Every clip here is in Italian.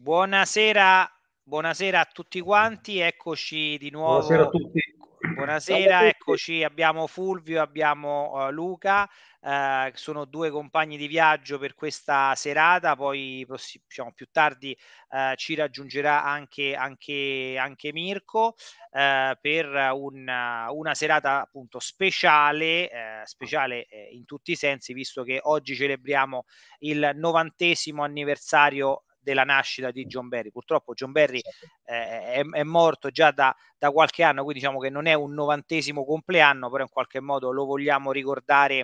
Buonasera, buonasera, a tutti quanti, eccoci di nuovo. Buonasera a tutti. Buonasera, a tutti. eccoci, abbiamo Fulvio, abbiamo uh, Luca, uh, sono due compagni di viaggio per questa serata, poi pross- diciamo, più tardi uh, ci raggiungerà anche, anche, anche Mirko per una, una, serata appunto speciale, speciale in tutti i sensi, visto che oggi celebriamo il novantesimo anniversario della nascita di John Berry. Purtroppo John Berry certo. eh, è, è, morto già da, da, qualche anno, quindi diciamo che non è un novantesimo compleanno, però in qualche modo lo vogliamo ricordare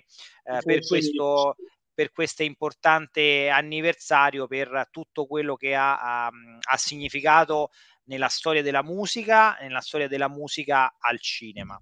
eh, per questo per questo importante anniversario, per tutto quello che ha, ha, ha, significato nella storia della musica, nella storia della musica al cinema.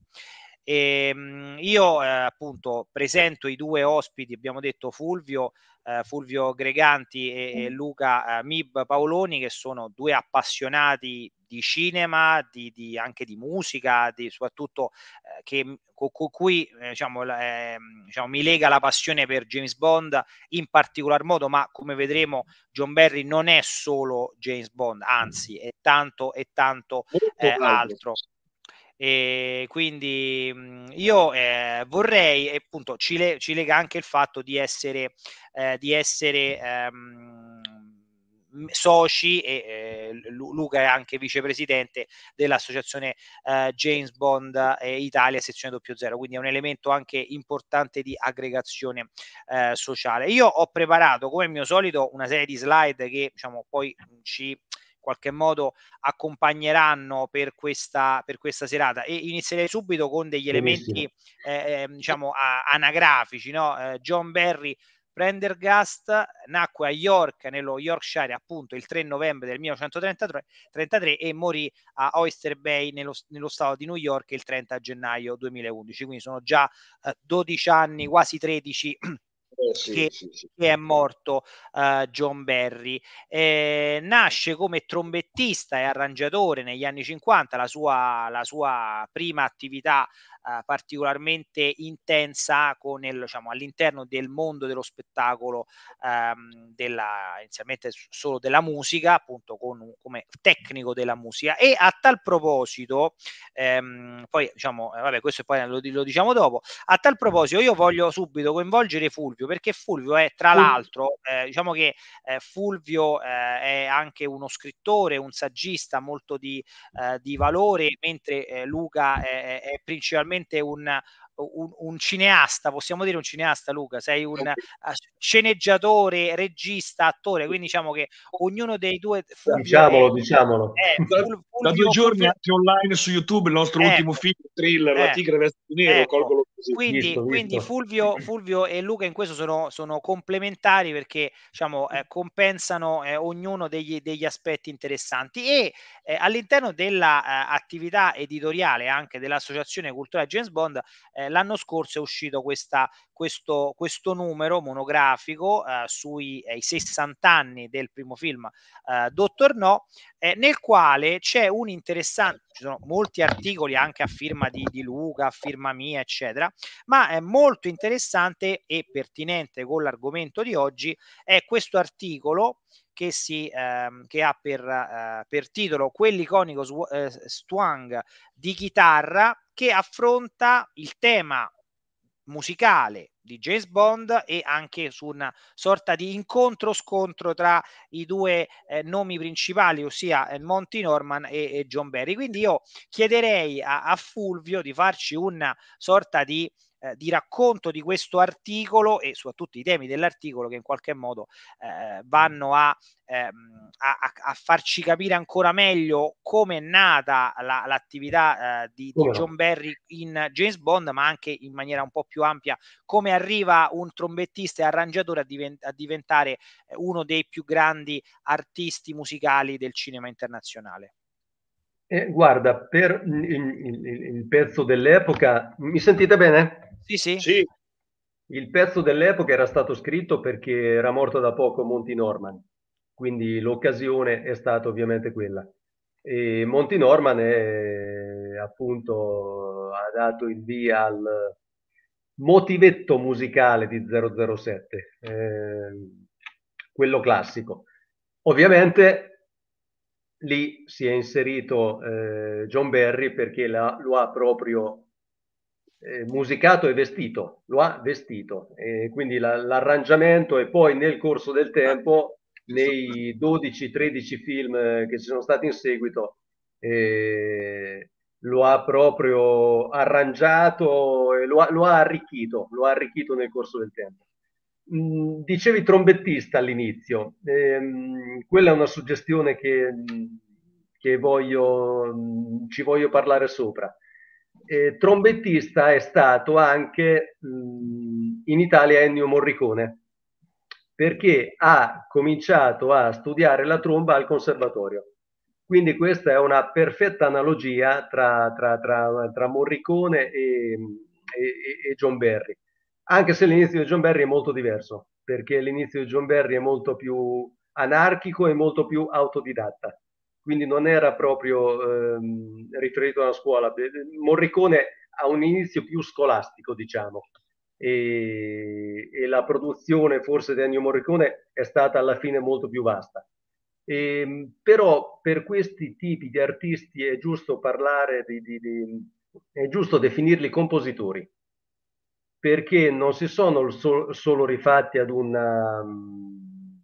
E, ehm, io eh, appunto presento i due ospiti, abbiamo detto Fulvio eh, Fulvio Greganti e, e Luca eh, Mib Paoloni, che sono due appassionati di cinema, di, di, anche di musica, di, soprattutto eh, che, con, mm, con cui eh, diciamo, ehm, diciamo, mi lega la passione per James Bond in particolar modo, ma come vedremo John Barry non è solo James Bond, anzi è tanto e tanto eh, altro. E quindi mh, mhmm, io eh, vorrei, e appunto, ci, le, ci, lega anche il fatto di essere, eh, di essere ehm, soci e eh, Luca è anche vicepresidente dell'associazione eh, James Bond eh, Italia sezione 00 quindi è un elemento anche importante di aggregazione eh, sociale io ho preparato come mio solito una serie di slide che diciamo poi ci qualche modo accompagneranno per questa, per questa serata. E inizierei subito con degli elementi eh, ehm, diciamo a, anagrafici. No? Eh, John Barry Prendergast nacque a York, nello Yorkshire, appunto il 3 novembre del 1933 e morì a Oyster Bay, nello, nello, stato di New York, il 30 gennaio 2011. Quindi sono già eh, 12 anni, quasi 13. eh, sì, che, sì, sì. che, è morto uh, John Barry. Eh, nasce come trombettista e arrangiatore negli anni 50, la sua, la sua prima attività eh, particolarmente intensa con il, diciamo, all'interno del mondo dello spettacolo, ehm, della, inizialmente solo della musica, appunto con, come tecnico della musica. E a tal proposito, ehm, poi diciamo, eh, vabbè, questo poi lo, lo, diciamo dopo, a tal proposito io voglio subito coinvolgere Fulvio perché Fulvio è tra l'altro, eh, diciamo che eh, Fulvio è anche uno scrittore, un saggista molto di, di valore, mentre Luca è, è principalmente probabilmente un un, un, cineasta, possiamo dire un cineasta Luca, sei un uh, sceneggiatore, regista, attore, quindi diciamo che ognuno dei due... diciamolo, è, diciamolo. È, eh, da, da, due giorni anche online su YouTube il nostro ecco, ultimo film, thriller, ecco, La eh. tigre vestito nero, ecco. colgo così. Quindi, visto, quindi visto. Fulvio, Fulvio, e Luca in questo sono, sono complementari perché diciamo, eh, compensano eh, ognuno degli, degli, aspetti interessanti e eh, all'interno dell'attività editoriale anche dell'Associazione Culturale James Bond eh, l'anno scorso è uscito questa, questo, questo, numero monografico eh, sui 60 eh, anni del primo film eh, Dottor No, eh, nel quale c'è un interessante, ci sono molti articoli anche a firma di, di Luca, a firma mia, eccetera, ma è molto interessante e pertinente con l'argomento di oggi è questo articolo che, si, ehm, che ha per, eh, per, titolo quell'iconico sw- eh, swang di chitarra che affronta il tema musicale di James Bond e anche su una sorta di incontro-scontro tra i due eh, nomi principali, ossia eh, Monty Norman e, e, John Barry. Quindi io chiederei a, a Fulvio di farci una sorta di eh, di racconto di questo articolo e soprattutto i temi dell'articolo che in qualche modo eh, vanno a, ehm, a, a, farci capire ancora meglio come è nata la, l'attività eh, di, di John Barry in James Bond, ma anche in maniera un po' più ampia come arriva un trombettista e arrangiatore a, divent- a diventare eh, uno dei più grandi artisti musicali del cinema internazionale. Eh, guarda, per il, il, il pezzo dell'epoca, mi sentite bene? Sì, sì. sì. Il pezzo dell'epoca era stato scritto perché era morto da poco Monty Norman, quindi l'occasione è stata ovviamente quella. E Monty Norman è, appunto ha dato il via al motivetto musicale di 007, eh, quello classico. Ovviamente lì si è inserito eh, John Barry perché la, lo ha proprio eh, musicato e vestito, lo ha vestito, e quindi la, l'arrangiamento e poi nel corso del tempo, nei 12-13 film eh, che ci sono stati in seguito, eh, lo ha proprio arrangiato e lo ha, lo ha, arricchito, lo ha arricchito nel corso del tempo. Mm, dicevi trombettista all'inizio, ehm, quella è una suggestione che, che voglio, mm, ci voglio parlare sopra. Eh, trombettista è stato anche mh, mm, in Italia Ennio Morricone, perché ha cominciato a studiare la tromba al conservatorio. Quindi questa è una perfetta analogia tra, tra, tra, tra Morricone e, e, e John Berry anche se l'inizio di John Barry è molto diverso, perché l'inizio di John Barry è molto più anarchico e molto più autodidatta, quindi non era proprio ehm, riferito a una scuola. Morricone ha un inizio più scolastico, diciamo, e, e la produzione forse di Ennio Morricone è stata alla fine molto più vasta. E, ehm, però per questi tipi di artisti è giusto parlare di, di, di è giusto definirli compositori, perché non si sono solo rifatti ad un ehm,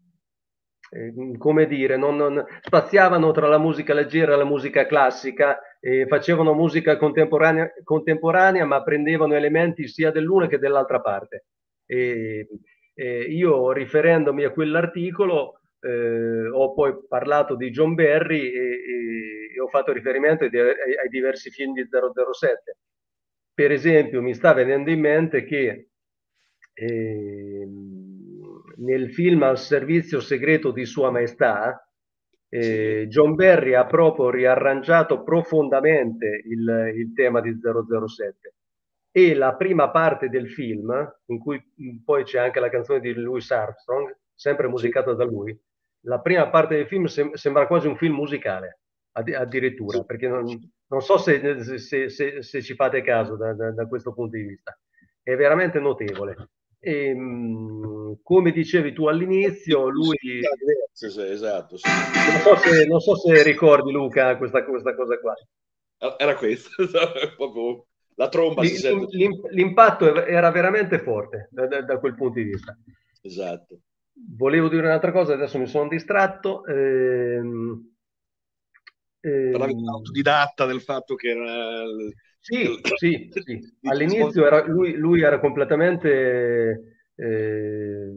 eh, come dire, non, non, spaziavano tra la musica leggera e la musica classica, eh, facevano musica contemporanea, contemporanea, ma prendevano elementi sia dell'una che dell'altra parte. E, eh, io, riferendomi a quell'articolo, eh, ho poi parlato di John Berry e, e, e ho fatto riferimento ai, ai diversi film di 007 per esempio mi sta venendo in mente che eh, nel film Al servizio segreto di Sua Maestà, eh, John Barry ha proprio riarrangiato profondamente il, il, tema di 007 e la prima parte del film, in cui mm, poi c'è anche la canzone di Louis Armstrong, sempre musicata da lui, la prima parte del film sem- sembra quasi un film musicale addirittura, perché non, non so se, se, se, se, ci fate caso da, da, da, questo punto di vista, è veramente notevole. E, ehm, come dicevi tu all'inizio, lui... Sì, sì, esatto, sì. Non, so non, so se, ricordi Luca questa, questa cosa qua. Era questa, proprio la tromba. L'impatto era veramente forte da, da quel punto di vista. Esatto. Volevo dire un'altra cosa, adesso mi sono distratto. Ehm eh, Parlavi autodidatta del fatto che era... Sì, sì, sì. All'inizio era, lui, lui, era completamente eh,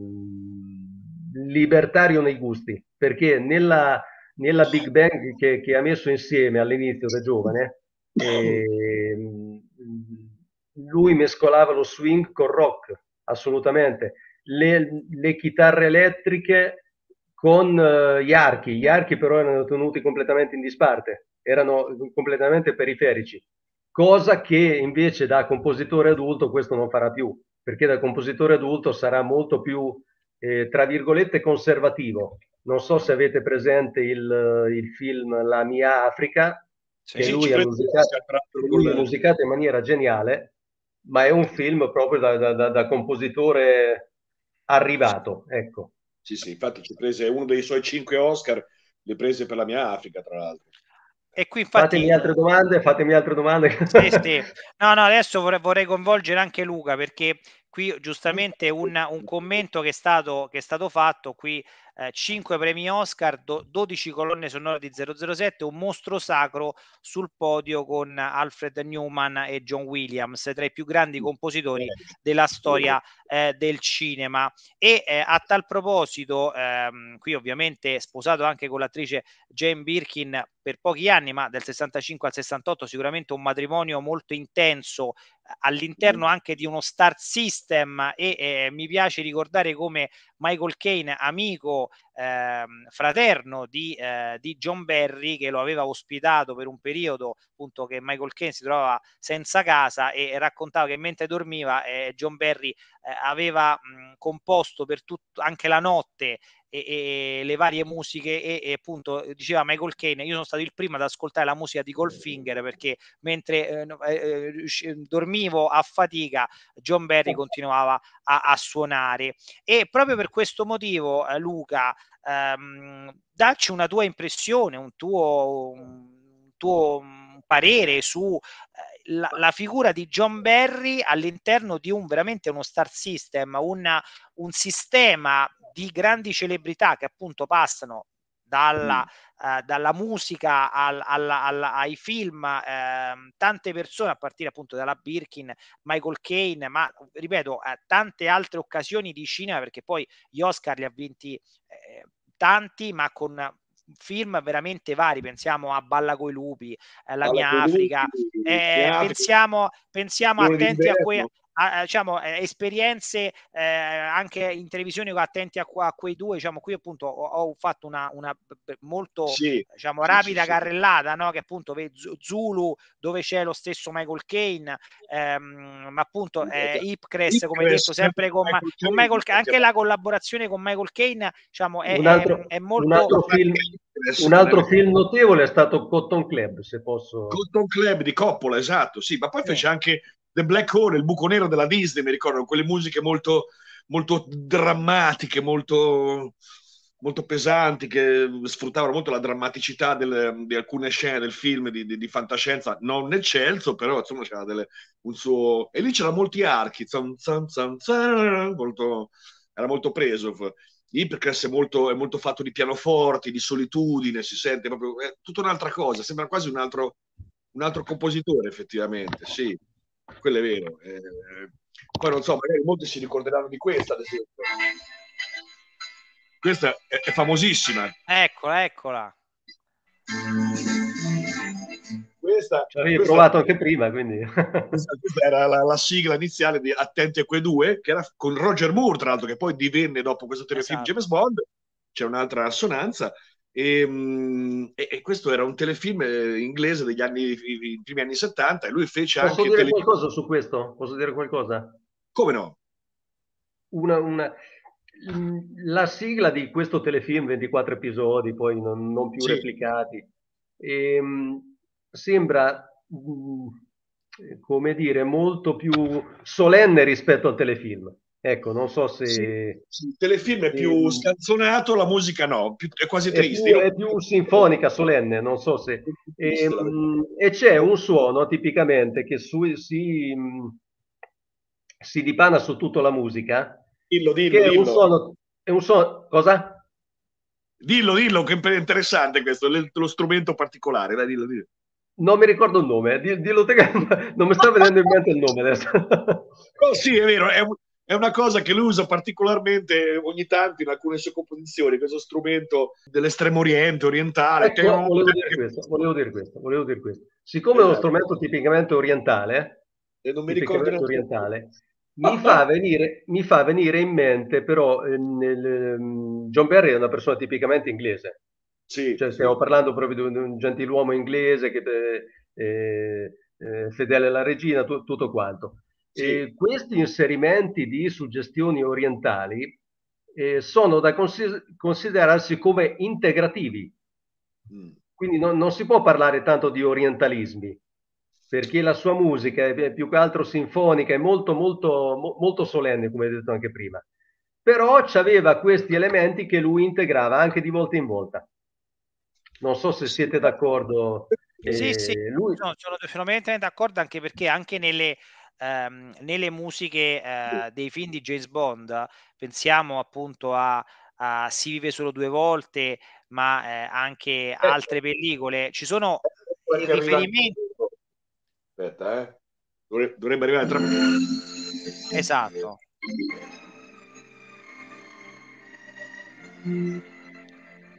libertario nei gusti, perché nella, nella Big Bang che, che, ha messo insieme all'inizio da giovane, eh, lui mescolava lo swing col rock, assolutamente. Le, le chitarre elettriche con eh, gli archi. Gli archi però erano tenuti completamente in disparte, erano completamente periferici, cosa che invece da compositore adulto questo non farà più, perché da compositore adulto sarà molto più, eh, tra virgolette, conservativo. Non so se avete presente il, eh, il film La mia Africa, sì, che lui, ha musicato, musicato in maniera geniale, ma è un film proprio da, da, da, da compositore arrivato. Ecco. Sì, sì, infatti ci prese uno dei suoi cinque Oscar, le prese per la mia Africa, tra l'altro. E qui infatti... Fatemi altre domande, fatemi altre domande. Sì, sì. No, no, adesso vorrei, vorrei, coinvolgere anche Luca perché qui giustamente un, un commento che è, stato, che è, stato, fatto, qui eh, 5 premi Oscar, do, 12 colonne sonore di 007, un mostro sacro sul podio con Alfred Newman e John Williams, tra i più grandi compositori eh, della storia eh, eh, del cinema e eh, a tal proposito ehm, qui ovviamente sposato anche con l'attrice Jane Birkin per pochi anni ma dal 65 al 68 sicuramente un matrimonio molto intenso eh, all'interno mm. anche di uno star system e eh, mi piace ricordare come Michael Kane, amico eh, fraterno di, eh, di, John Berry, che lo aveva ospitato per un periodo appunto che Michael Kane si trovava senza casa e raccontava che mentre dormiva eh, John Berry eh, aveva mh, composto per tutto anche la notte e, e le varie musiche e, e, appunto eh, diceva Michael Kane io sono stato il primo ad ascoltare la musica di Goldfinger perché mentre eh, eh, eh dormivo a fatica John Barry continuava a, a, suonare e proprio per questo motivo eh, Luca ehm, dacci una tua impressione un tuo, un tuo parere su eh, la, la, figura di John Barry all'interno di un veramente uno star system, una, un sistema di grandi celebrità che appunto passano dalla, mm. eh, dalla musica al, alla, alla, ai film, eh, tante persone a partire appunto dalla Birkin, Michael Kane, ma ripeto, eh, tante altre occasioni di cinema perché poi gli Oscar li ha vinti eh, tanti, ma con film veramente vari, pensiamo a Balla coi lupi, eh, La Balla mia Africa, lupi, eh, pensiamo, pensiamo attenti a quei a, diciamo, eh, esperienze eh, anche in televisione attenti a, a quei due, diciamo, qui appunto ho, ho fatto una, una molto sì, diciamo, sì, rapida sì, carrellata, no? che appunto Zulu dove c'è lo stesso Michael Kane, ehm, ma appunto eh, Ipcres, come detto, sempre con, Michael, con Michael, Kane, anche la collaborazione con Michael Kane diciamo, è, altro, è, è molto... Un altro film un altro film notevole è stato Cotton Club, se posso. Cotton Club di Coppola, esatto, sì, ma poi fece anche The Black Hole, il buco nero della Disney, mi ricordo, quelle musiche molto, molto drammatiche, molto, molto, pesanti, che sfruttavano molto la drammaticità del, di alcune scene del film di, di, di fantascienza, non eccelso, però insomma c'era delle, un suo... E lì c'erano molti archi, zan, zan, zan, molto, era molto preso. Hypercrest è è molto fatto di pianoforti, di solitudine, si sente proprio... è tutta un'altra cosa, sembra quasi un altro, un altro compositore effettivamente, sì quello è vero. Eh, eh, poi non so, magari molti si ricorderanno di questa, ad esempio. Questa è, è famosissima. Eccola, eccola. Questa, L'avevi questa, provato anche prima, quindi. Questa, questa era la, la, sigla iniziale di Attenti a quei due, che era con Roger Moore, tra l'altro, che poi divenne dopo questo telefilm esatto. James Bond. C'è un'altra assonanza Ehm, e, e, questo era un telefilm eh, inglese degli anni, i primi anni 70 e lui fece Posso anche... Posso dire telefilm... qualcosa su questo? Posso dire qualcosa? Come no? Una, una... La sigla di questo telefilm, 24 episodi, poi non, non più sì. replicati, ehm, sembra, mm, come dire, molto più solenne rispetto al telefilm. Ecco, non so se... Sì, sì. Telefilm è più sì. scanzonato, la musica no, più, è quasi triste. È più, è più, sinfonica, solenne, non so se... E, mm, e c'è un suono tipicamente che su, si, mm, si, dipana su tutta la musica. Dillo, dillo, che è Un suono, è un suono... Cosa? Dillo, dillo, che è interessante questo, lo strumento particolare, dai, dillo, dillo. Non mi ricordo il nome, eh, dillo te, non mi sta venendo in mente il nome adesso. Oh, sì, è vero, è un è una cosa che lui usa particolarmente ogni tanto in alcune sue composizioni, questo strumento dell'estremo oriente, orientale. Ecco, che volevo, dire questo, volevo, dire questo, volevo dire questo, Siccome esatto. è uno esatto. strumento tipicamente orientale, e non mi ricordo orientale, mi fa, venire, mi fa, venire, in mente però eh, nel, ehm, John Barry è una persona tipicamente inglese. Sì, cioè, stiamo parlando proprio di un gentiluomo inglese che eh, eh, fedele alla regina, tu, tutto quanto. Sì. questi inserimenti di suggestioni orientali eh, sono da consi- considerarsi come integrativi. Mm. Quindi no, non si può parlare tanto di orientalismi, perché la sua musica è più che altro sinfonica, è molto, molto, mo- molto solenne, come detto anche prima. Però aveva questi elementi che lui integrava anche di volta in volta. Non so se siete d'accordo. Eh, sì, sì, eh, lui... no, sono perfettamente d'accordo anche perché anche nelle, ehm, nelle musiche eh, dei film di James Bond, pensiamo appunto a, a Si vive solo due volte, ma eh, anche eh, altre pellicole, ci sono eh, riferimenti... Aspetta, eh. Dovrebbe, dovrebbe arrivare tra... Esatto.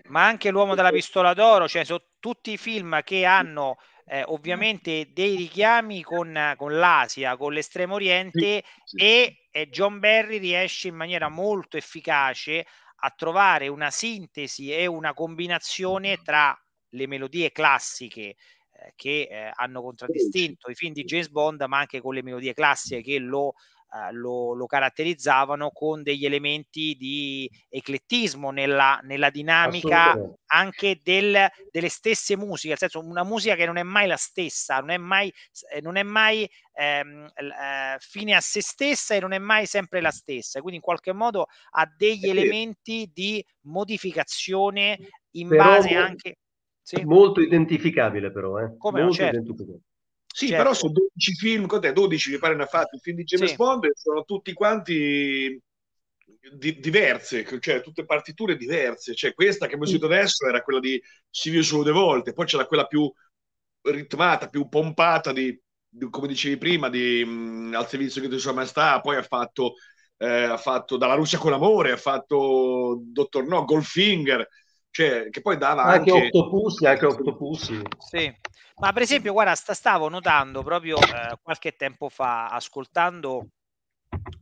Ma anche l'uomo della pistola d'oro, cioè sono tutti i film che hanno eh, ah. ovviamente dei richiami con, con l'Asia, con l'Estremo Oriente sì, sì. E, eh, e John Barry riesce in maniera molto efficace a trovare una sintesi e una combinazione tra le melodie classiche eh, che eh, hanno contraddistinto i film di James Bond, ma anche con le melodie classiche che lo eh, lo, lo, caratterizzavano con degli elementi di eclettismo nella, nella dinamica anche del, delle stesse musiche, nel senso una musica che non è mai la stessa, non è mai, eh, non è mai ehm, eh, fine a se stessa e non è mai sempre la stessa, quindi in qualche modo ha degli eh elementi di modificazione in Però base anche... Sì? Molto identificabile però, eh. Come molto certo. identificabile. Sì, certo. però sono 12 film, 12 mi pare ne ha fatti, i film di James sì. Bond sono tutti quanti di, diverse, cioè tutte partiture diverse. Cioè, questa che abbiamo sentito adesso era quella di Silvio vive solo due volte, poi c'era quella più ritmata, più pompata di, di come dicevi prima, di mh, Al servizio di Sua Maestà, poi ha fatto, eh, ha fatto Dalla Russia con l'amore, ha fatto Dottor No, Goldfinger, cioè, che poi dava anche, anche Octopussy, anche Octopussy. Sì. Ma per esempio, guarda, stavo notando proprio eh, qualche tempo fa, ascoltando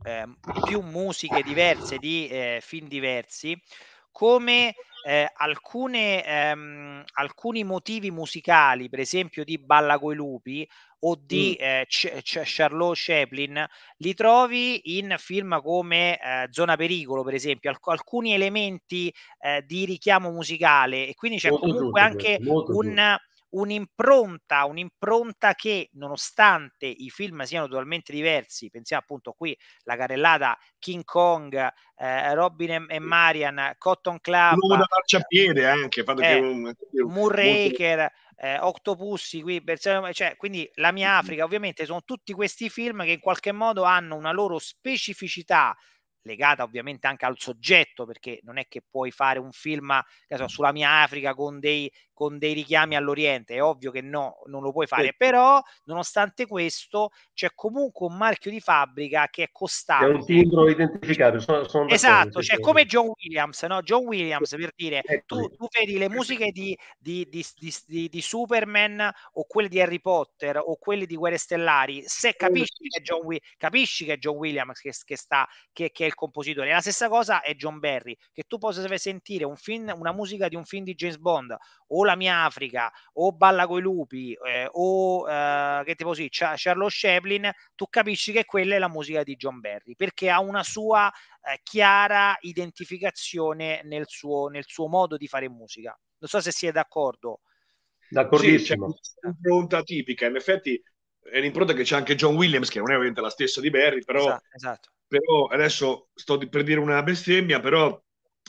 eh, più musiche diverse di eh, film diversi, come eh, alcune, ehm, alcuni motivi musicali, per esempio di Balla coi lupi o di mm. eh, C- C- Charlotte Chaplin, li trovi in film come eh, Zona Pericolo, per esempio, Alc- alcuni elementi eh, di richiamo musicale e quindi c'è molto comunque giusto, anche un... Giusto un'impronta, un'impronta che nonostante i film siano totalmente diversi, pensiamo appunto qui la carellata King Kong, eh, Robin e, Marian, Cotton Club, L'uomo da marciapiede anche, fate eh, un, Moonraker, eh, Octopussy, qui, cioè, quindi La mia Africa, ovviamente sono tutti questi film che in qualche modo hanno una loro specificità legata ovviamente anche al soggetto, perché non è che puoi fare un film so, sulla mia Africa con dei con dei richiami all'Oriente, è ovvio che no, non lo puoi fare, sì. però nonostante questo c'è comunque un marchio di fabbrica che è costante. È un timbro identificato. Sono, sono esatto, cioè come John Williams, no? John Williams per dire, tu, tu vedi le musiche di, di, di, di, Superman o quelle di Harry Potter o quelle di Guerre Stellari, se capisci che è John, capisci che è John Williams che, che sta, che, che, è il compositore. E la stessa cosa è John Barry, che tu possa sentire un film, una musica di un film di James Bond o la la mia Africa o Balla coi lupi eh, o eh, che tipo così, Charles Chaplin, tu capisci che quella è la musica di John Barry perché ha una sua eh, chiara identificazione nel suo, nel suo modo di fare musica. Non so se siete d'accordo. D'accordissimo. Sì, c'è un'impronta tipica, in effetti è un'impronta che c'è anche John Williams, che non è ovviamente la stessa di Barry, però, esatto, esatto. però adesso sto per dire una bestemmia, però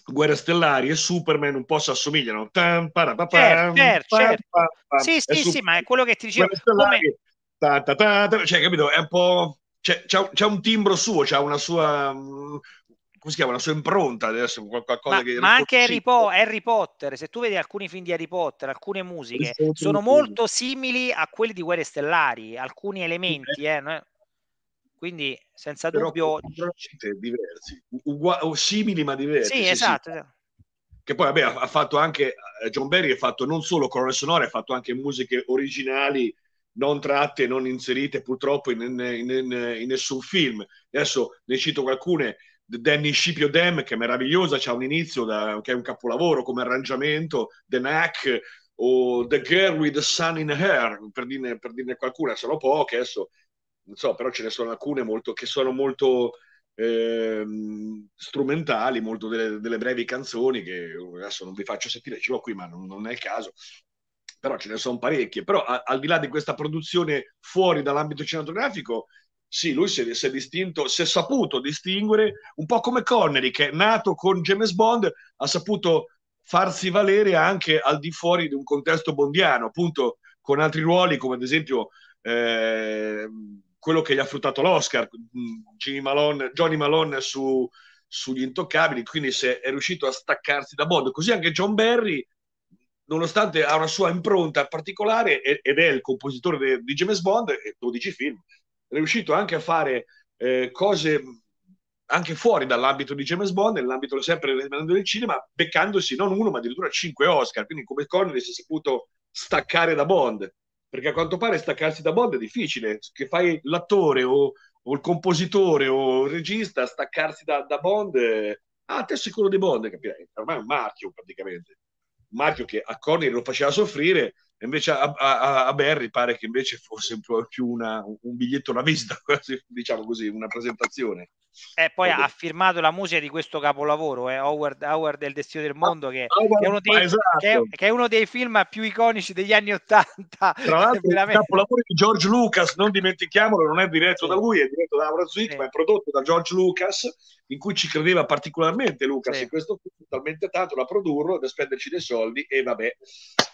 Guerre Stellari e Superman un po' si assomigliano. Tam, parapapam, certo, certo, certo. Pam, Sì, sì, sì, ma è quello che ti dicevo. Come... Ta, ta, ta, cioè, capito? È un po'. C'è, c'è, c'è un timbro suo, c'è una sua. Mm, come si chiama, la sua impronta adesso, qualcosa ma, che... Ma anche Harry, po- Harry, Potter, se tu vedi alcuni film di Harry Potter, alcune musiche, sono molto simili a quelli di Guerre Stellari, alcuni elementi, eh. Quindi, senza Però dubbio. diversi, uguali, simili ma diversi. Sì, sì esatto. Sì. Esatto. Che poi, vabbè, ha fatto anche. Eh, John Barry ha fatto non solo colore sonore, ha fatto anche musiche originali non tratte, non inserite purtroppo in, in, in, in, nessun film. Adesso ne cito alcune. Danny Scipio Dam, che è meravigliosa, c'ha un inizio da, che è un capolavoro come arrangiamento, The Knack o The Girl with the Sun in Her, per dirne, per dirne qualcuna, sono poche adesso non so, però ce ne sono alcune molto, che sono molto eh, strumentali, molto delle, delle, brevi canzoni che eh, adesso non vi faccio sentire, ce l'ho qui, ma non, non è il caso. Però ce ne sono parecchie. Però a, al di là di questa produzione fuori dall'ambito cinematografico, sì, lui si è, si è, distinto, si è saputo distinguere un po' come Connery, che è nato con James Bond, ha saputo farsi valere anche al di fuori di un contesto bondiano, appunto con altri ruoli come ad esempio eh, quello che gli ha fruttato l'Oscar, mm, Malone, Johnny Malone su, sugli intoccabili, quindi se è riuscito a staccarsi da Bond. Così anche John Barry, nonostante ha una sua impronta particolare ed è il compositore di James Bond 12 film, è riuscito anche a fare eh, cose anche fuori dall'ambito di James Bond, nell'ambito sempre del cinema, beccandosi non uno ma addirittura cinque Oscar, quindi come Connery si è saputo staccare da Bond perché a quanto pare staccarsi da Bond è difficile, che fai l'attore o, o il compositore o il regista, staccarsi da, da Bond, eh, ah, te sei quello di Bond, capirei, eh, ormai è un marchio praticamente, un marchio che a Connery lo faceva soffrire, Invece a, a, a, Barry pare che invece fosse più una, un biglietto, una vista, diciamo così, una presentazione. E eh, poi Vabbè. ha firmato la musica di questo capolavoro, eh, Howard, Howard del Destino del Mondo, che, Howard, ah, è uno dei, esatto. che, è, che è uno dei film più iconici degli anni Ottanta. Tra l'altro, il capolavoro di George Lucas, non dimentichiamolo, non è diretto sì. da lui, è diretto da Abraham Zwick, sì. ma è prodotto da George Lucas, in cui ci credeva particolarmente Lucas sì. in questo film, talmente tanto da produrlo, da spenderci dei soldi e vabbè.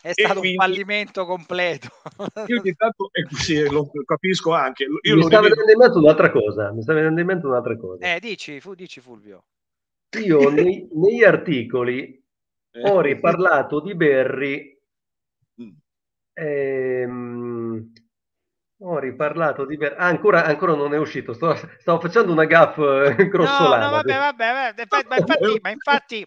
È stato e un quindi... fallimento smarrimento completo. Io ogni tanto, sì, lo capisco anche. Io mi sta rivedo. venendo in mente un'altra cosa. Mi sta venendo in mente un'altra cosa. Eh, dici, fu, dici Fulvio. Io nei, negli articoli eh. ho riparlato di Berry. Mm. Ehm, ho riparlato di Berry. Ah, ancora, ancora, non è uscito. Sto, stavo facendo una gaff grossolana. No, no, vabbè, vabbè, vabbè. Ma infatti, ma infatti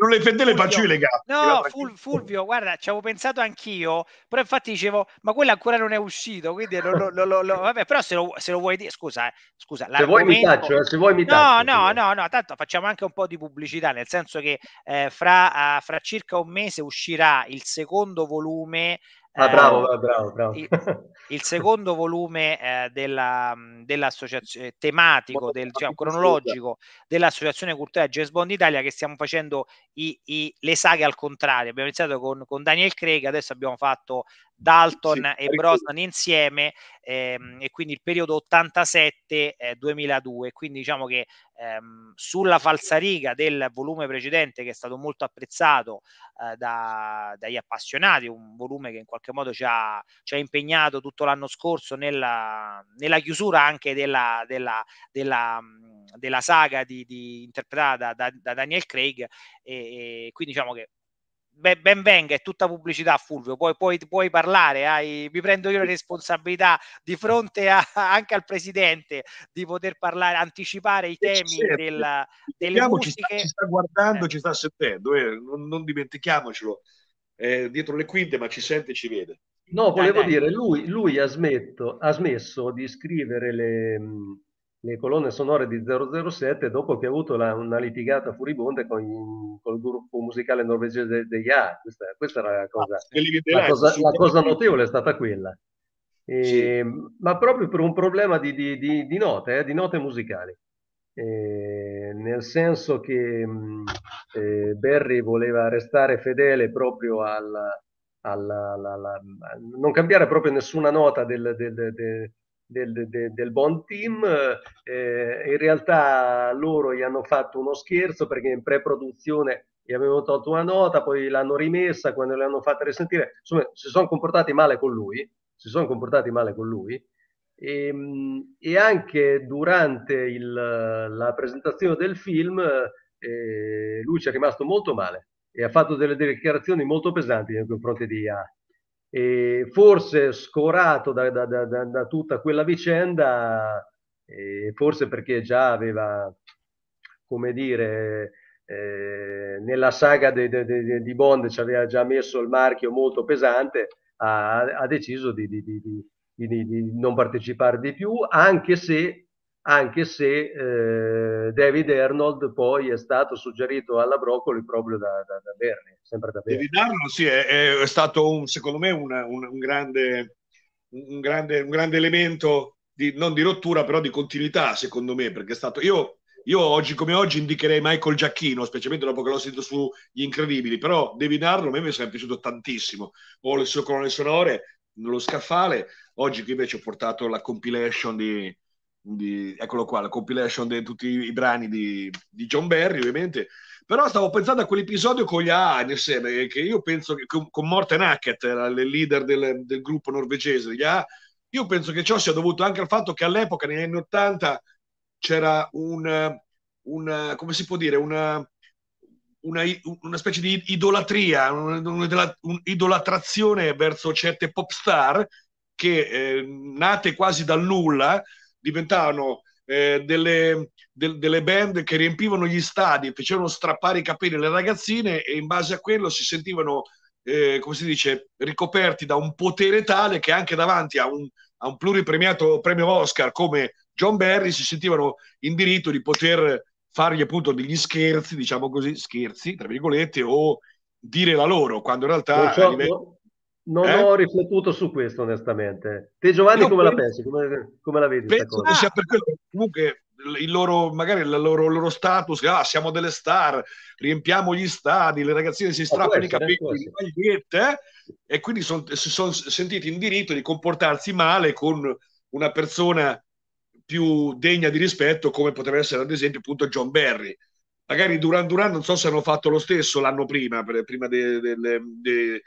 non le fette le faccio io le gambe. No, Ful- Fulvio, guarda, ci avevo pensato anch'io, però infatti dicevo, ma quello ancora non è uscito, quindi lo, lo, lo, lo vabbè, però se lo, se vuoi dire, scusa, eh, scusa, se vuoi mi taccio, eh, se vuoi mi taccio. No, no, no, no, tanto facciamo anche un po' di pubblicità, nel senso che eh, fra, uh, fra circa un mese uscirà il secondo volume Ah, eh, bravo, bravo, bravo. Il, il, secondo volume eh, della, dell'associazione eh, tematico, del, diciamo, cronologico dell'Associazione Culturale James Bond Italia che stiamo facendo i, i, le saghe al contrario. Abbiamo iniziato con, con Daniel Craig, adesso abbiamo fatto Dalton sì, e Brosnan insieme ehm, e quindi il periodo 87-2002 eh, quindi diciamo che ehm, sulla falsariga del volume precedente che è stato molto apprezzato eh, da, dagli appassionati un volume che in qualche modo ci ha, ci ha impegnato tutto l'anno scorso nella, nella chiusura anche della, della, della, della saga di, di interpretata da, da, da, Daniel Craig e, e quindi diciamo che ben venga, è tutta pubblicità Fulvio, poi puoi, puoi parlare, hai, mi prendo io la responsabilità di fronte a, anche al Presidente di poter parlare, anticipare i eh, temi certo. della, delle Diciamo, musiche. Ci sta, ci sta guardando, eh. ci sta sentendo, eh, non, non, dimentichiamocelo, è dietro le quinte ma ci sente e ci vede. No, volevo dai, dai. dire, lui, lui ha, smetto, ha, smesso di scrivere le... Mh le colonne sonore di 007 dopo che ha avuto la, una litigata furibonda con il, gruppo musicale norvegese degli A. Questa, questa era la cosa, ah, la, cosa, la cosa, notevole, è stata quella. E, sì. Ehm, ma proprio per un problema di, di, di, di note, eh, di note musicali. Eh, nel senso che mm, eh, Berry voleva restare fedele proprio al, al, al, al non cambiare proprio nessuna nota del, del, del del, de, del Bond Team. Eh, in realtà loro gli hanno fatto uno scherzo perché in pre-produzione gli avevano tolto una nota, poi l'hanno rimessa quando le hanno fatte risentire. Insomma, si sono comportati male con lui. Si sono comportati male con lui. E, ehm, e anche durante il, la presentazione del film eh, lui ci è rimasto molto male e ha fatto delle dichiarazioni molto pesanti nei confronti di, e forse scorato da, da, da, da tutta quella vicenda, forse perché già aveva, come dire, eh, nella saga de, de, de, di Bond ci aveva già messo il marchio molto pesante, ha, ha deciso di, di, di, di non partecipare di più, anche se anche se eh, David Arnold poi è stato suggerito alla Broccoli proprio da, da, da Berni, sempre da Berni. David Arnold sì, è, è stato un, secondo me una, un, un, grande, un, grande, un grande elemento, di, non di rottura, però di continuità, secondo me, perché è stato... Io, io oggi come oggi indicherei Michael Giacchino, specialmente dopo che l'ho sentito su Gli Incredibili, però David Arnold a me mi è piaciuto tantissimo, ho le sue colonne sonore, nello scaffale, oggi qui invece ho portato la compilation di, di, eccolo qua, la compilation di tutti i brani di, di, John Barry, ovviamente. Però stavo pensando a quell'episodio con gli Aanesen, eh, che io penso che con, con Morten Hackett, era il leader del, del gruppo norvegese degli A, io penso che ciò sia dovuto anche al fatto che all'epoca, negli anni Ottanta, c'era un, un, come si può dire, una, una, una, specie di idolatria, un'idolatrazione verso certe pop star che eh, nate quasi dal nulla diventavano eh, delle, de, delle, band che riempivano gli stadi, facevano strappare i capelli alle ragazzine e in base a quello si sentivano, eh, come si dice, ricoperti da un potere tale che anche davanti a un, a un pluripremiato premio Oscar come John Barry si sentivano in diritto di poter fargli appunto degli scherzi, diciamo così, scherzi, tra virgolette, o dire la loro, quando in realtà... Purtroppo, livello... Non eh? ho riflettuto su questo, onestamente. Te, Giovanni, Io come penso, la pensi? Come, come la vedi? Penso che sia per quello comunque il loro, magari il loro, il loro status, ah, siamo delle star, riempiamo gli stadi, le ragazzine si strappano i capelli, le magliette, eh? e quindi son, si sono sentiti in diritto di comportarsi male con una persona più degna di rispetto, come potrebbe essere ad esempio appunto John Barry. Magari Duran Duran non so se hanno fatto lo stesso l'anno prima, per, prima de, de, de,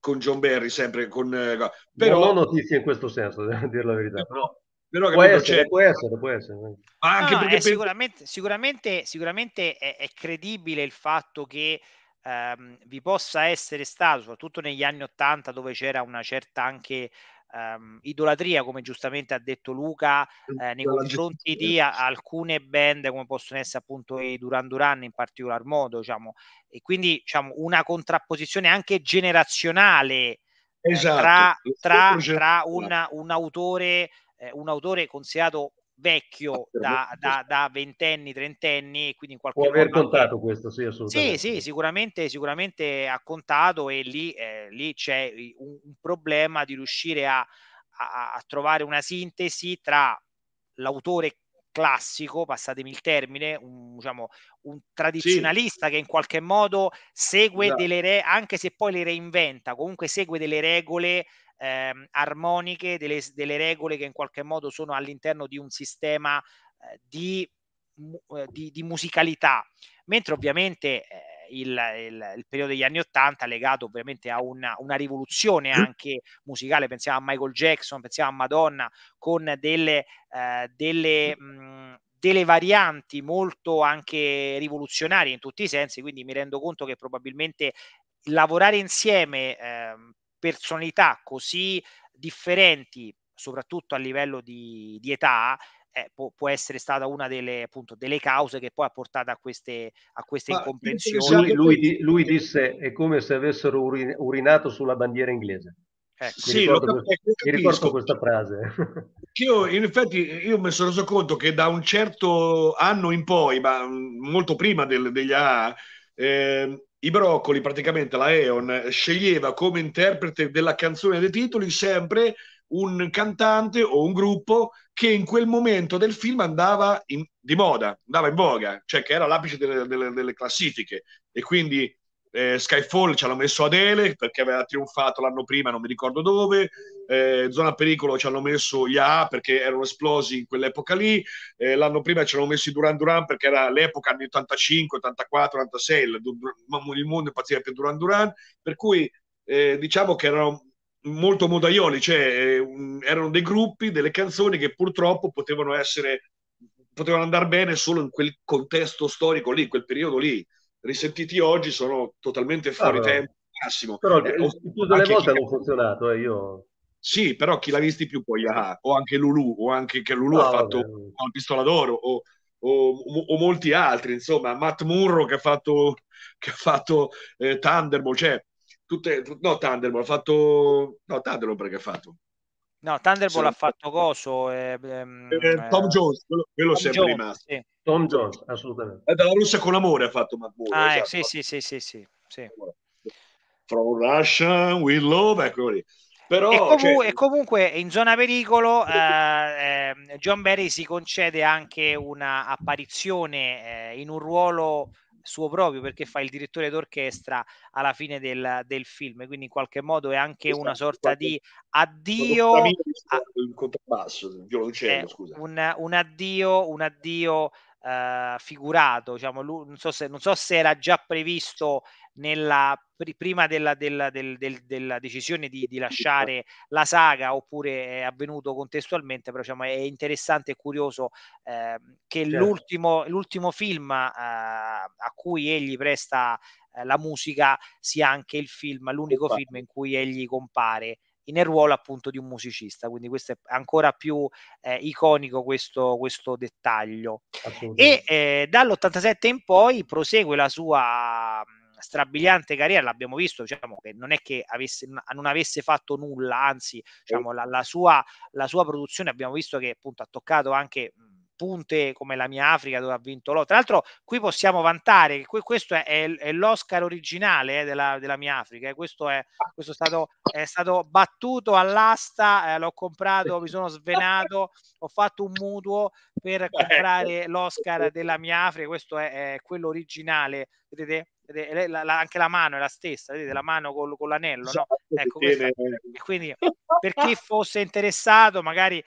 con John Barry, sempre con... Eh, però... Non ho notizie in questo senso, devo dire la verità. Però, però può, essere, può, essere, può essere, Ma anche no, perché... È eh, per... Sicuramente, sicuramente, sicuramente è, è, credibile il fatto che ehm, vi possa essere stato, soprattutto negli anni Ottanta, dove c'era una certa anche um, idolatria, come giustamente ha detto Luca, eh, nei confronti di a- alcune band come possono essere appunto i Duran Duran in particolar modo, diciamo, e quindi diciamo, una contrapposizione anche generazionale eh, esatto. tra, tra, tra una, un, autore, eh, un autore considerato vecchio da, da, da, ventenni, trentenni, quindi in qualche Può aver contato questo, sì, assolutamente. Sì, sì, sicuramente, sicuramente ha contato e lì, eh, lì c'è un, un, problema di riuscire a, a, a, trovare una sintesi tra l'autore classico, passatemi il termine, un, diciamo, un tradizionalista sì. che in qualche modo segue no. Esatto. delle regole, anche se poi le reinventa, comunque segue delle regole ehm, armoniche, delle, delle, regole che in qualche modo sono all'interno di un sistema eh, di, eh, di, di, musicalità, mentre ovviamente eh, il, il, il, periodo degli anni Ottanta legato ovviamente a una, una, rivoluzione mm. anche musicale, pensiamo a Michael Jackson, pensiamo a Madonna, con delle, eh, delle, mh, mm. mm, delle varianti molto anche rivoluzionarie in tutti i sensi, quindi mi rendo conto che probabilmente lavorare insieme eh, personalità così differenti, soprattutto a livello di, di età, eh, può, può, essere stata una delle, appunto, delle, cause che poi ha portato a queste, a queste incomprensioni. Lui, lui, lui, disse è come se avessero urinato sulla bandiera inglese. Ecco, sì, mi ricordo, capisco, mi ricordo questa frase. Io, in effetti, io mi sono reso conto che da un certo anno in poi, ma mm, molto prima del, degli AA, eh, i Broccoli, praticamente la Eon, sceglieva come interprete della canzone dei titoli sempre un cantante o un gruppo che in quel momento del film andava in, di moda, andava in voga, cioè che era l'apice delle, delle, delle classifiche. E quindi eh, Skyfall ci hanno messo Adele perché aveva trionfato l'anno prima, non mi ricordo dove. Eh, Zona Pericolo ci hanno messo gli AA perché erano esplosi in quell'epoca lì. Eh, l'anno prima ci hanno messo i Duran Duran perché era l'epoca anni 85, 84, 86. Il, il mondo impazziva per Duran Duran. Per cui eh, diciamo che erano molto modaioli, cioè eh, erano dei gruppi, delle canzoni che purtroppo potevano essere potevano andare bene solo in quel contesto storico lì, in quel periodo lì risentiti oggi sono totalmente fuori ah, tempo. Massimo. Però eh, il tutto delle volte hanno funzionato, eh, io... Sì, però chi l'ha visti più poi, ah, o anche Lulu, o anche che Lulu no, ha fatto la pistola d'oro, o, o, o, molti altri, insomma, Matt Murro che ha fatto, che ha fatto eh, Thunderbolt, cioè, tutte, no Thunderbolt, ha fatto, no Thunderbolt perché ha fatto, No, Thunderbolt sì. ha fatto coso. Ehm, eh, ehm, eh, Tom Jones, quello, quello sempre Jones, rimasto. Sì. Tom Jones, assolutamente. È eh, dalla Russia con l'amore ha fatto Matt Moore. Ah, eh, esatto. sì, sì, sì, sì, sì, sì. From Russia, we love, eccolo lì. Però, e, comunque, cioè... e comunque in zona pericolo eh, ehm, John Barry si concede anche una apparizione eh, in un ruolo suo proprio perché fa il direttore d'orchestra alla fine del, del film, quindi in qualche modo è anche una esatto, sorta di addio il contrabbasso, il violoncello, eh, scusa. Un, un addio, un addio Uh, figurato. Diciamo, lui, non, so se, non so se era già previsto nella, prima della, della, del, del, della decisione di, di, lasciare la saga oppure è avvenuto contestualmente, però diciamo, è interessante e curioso eh, che certo. l'ultimo, l'ultimo, film eh, a cui egli presta eh, la musica sia anche il film, l'unico film in cui egli compare nel ruolo appunto di un musicista, quindi questo è ancora più eh, iconico questo, questo dettaglio. E eh, dall'87 in poi prosegue la sua strabiliante carriera, l'abbiamo visto, diciamo che non è che avesse, non avesse fatto nulla, anzi diciamo, la, la, sua, la sua produzione abbiamo visto che appunto ha toccato anche punte come la mia Africa dove ha vinto l'O. Tra l'altro qui possiamo vantare che questo è, è, l'Oscar originale eh, della, della, mia Africa, eh. questo, è, questo stato, è, stato, battuto all'asta, eh, l'ho comprato, mi sono svenato, ho fatto un mutuo per ecco. comprare l'Oscar della mia Africa, questo è, quello originale, vedete? la, la, anche la mano è la stessa, vedete la mano col, con l'anello, no? Esatto, ecco, quindi per chi fosse interessato magari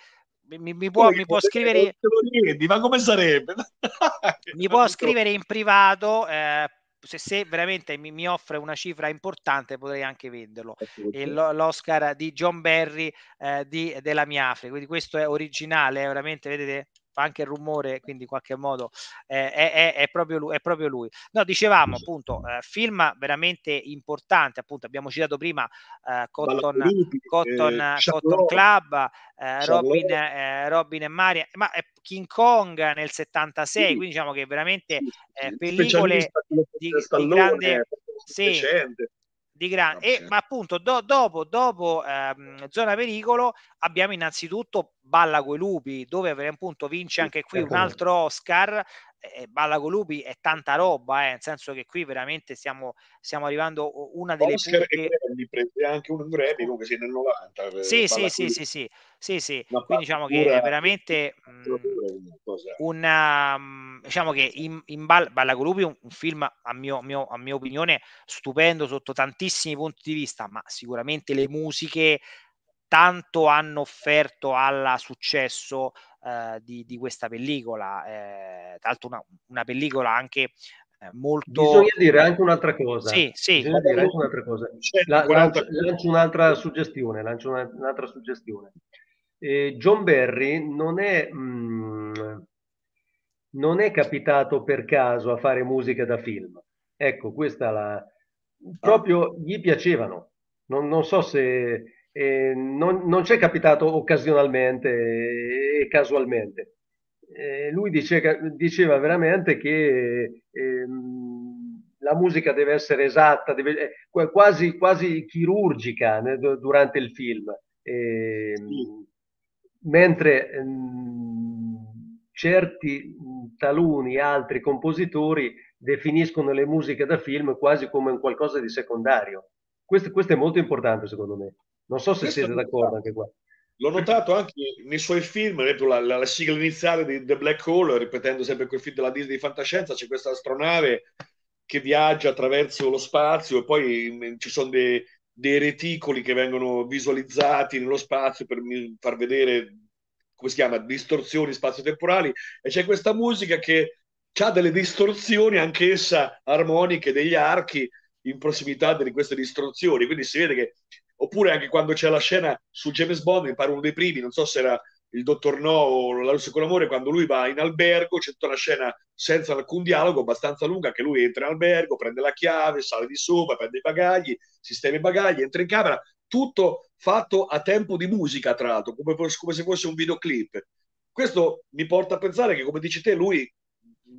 mi, mi, può, mi può scrivere chiedi, ma come sarebbe? mi può ecco. scrivere in privato eh, se, se, veramente mi, mi, offre una cifra importante potrei anche venderlo e l'Oscar di John Barry eh, di, della Miafre quindi questo è originale eh, veramente vedete fa anche il rumore, quindi in qualche modo eh, è, è, proprio lui, è, proprio lui, No, dicevamo appunto, eh, film veramente importante, appunto abbiamo citato prima eh, Cotton, Ballotti, eh, Cotton, eh, Cotton Club, eh, Robin, Robin, e Maria, ma King Kong nel 76, sì. quindi diciamo che veramente pellicole di, di grande... Sì, di gran... e, ma appunto do, dopo, dopo ehm, zona pericolo abbiamo innanzitutto Balla coi lupi dove appunto vince anche qui un altro Oscar eh, Balla Colupi è tanta roba, eh, nel senso che qui veramente stiamo, stiamo arrivando una delle Oscar punte... Grammy, prende anche un Grammy come se nel 90 eh, sì sì, sì sì, sì sì sì quindi diciamo che è veramente mh, una diciamo che in, in Bal- Balla Colupi un, un film a mio, mio, a mio opinione stupendo sotto tantissimi punti di vista ma sicuramente le musiche tanto hanno offerto al successo eh, di, di, questa pellicola, eh, tra l'altro una, una pellicola anche eh, molto... Bisogna dire anche un'altra cosa. Sì, sì. Bisogna dire anche un'altra cosa. La, lancio, lancio, un'altra suggestione. Lancio una, un'altra suggestione. Eh, John Barry non è, mh, mm, non è capitato per caso a fare musica da film. Ecco, questa la... Ah. Proprio gli piacevano. Non, non so se eh, non, non ci capitato occasionalmente e, e casualmente. Eh, lui dice, diceva veramente che ehm, la musica deve essere esatta, deve, eh, quasi, quasi, chirurgica né, durante il film, eh, sì. mentre ehm, certi taluni, altri compositori definiscono le musiche da film quasi come un qualcosa di secondario. questo, questo è molto importante secondo me. Non so se Questo siete d'accordo anche qua. L'ho notato anche nei suoi film, ad esempio la, la, la, sigla iniziale di The Black Hole, ripetendo sempre quel film della Disney di fantascienza, c'è questa astronave che viaggia attraverso lo spazio e poi ci sono dei, dei reticoli che vengono visualizzati nello spazio per far vedere, come si chiama, distorsioni spazio-temporali e c'è questa musica che ha delle distorsioni anch'essa armoniche degli archi in prossimità di queste distorsioni, quindi si vede che Oppure anche quando c'è la scena su James Bond, mi pare uno dei primi, non so se era il dottor No o la luce con l'amore, quando lui va in albergo, c'è tutta una scena senza alcun dialogo, abbastanza lunga, che lui entra in albergo, prende la chiave, sale di sopra, prende i bagagli, sistema i bagagli, entra in camera, tutto fatto a tempo di musica, tra l'altro, come, come se fosse un videoclip. Questo mi porta a pensare che, come dici te, lui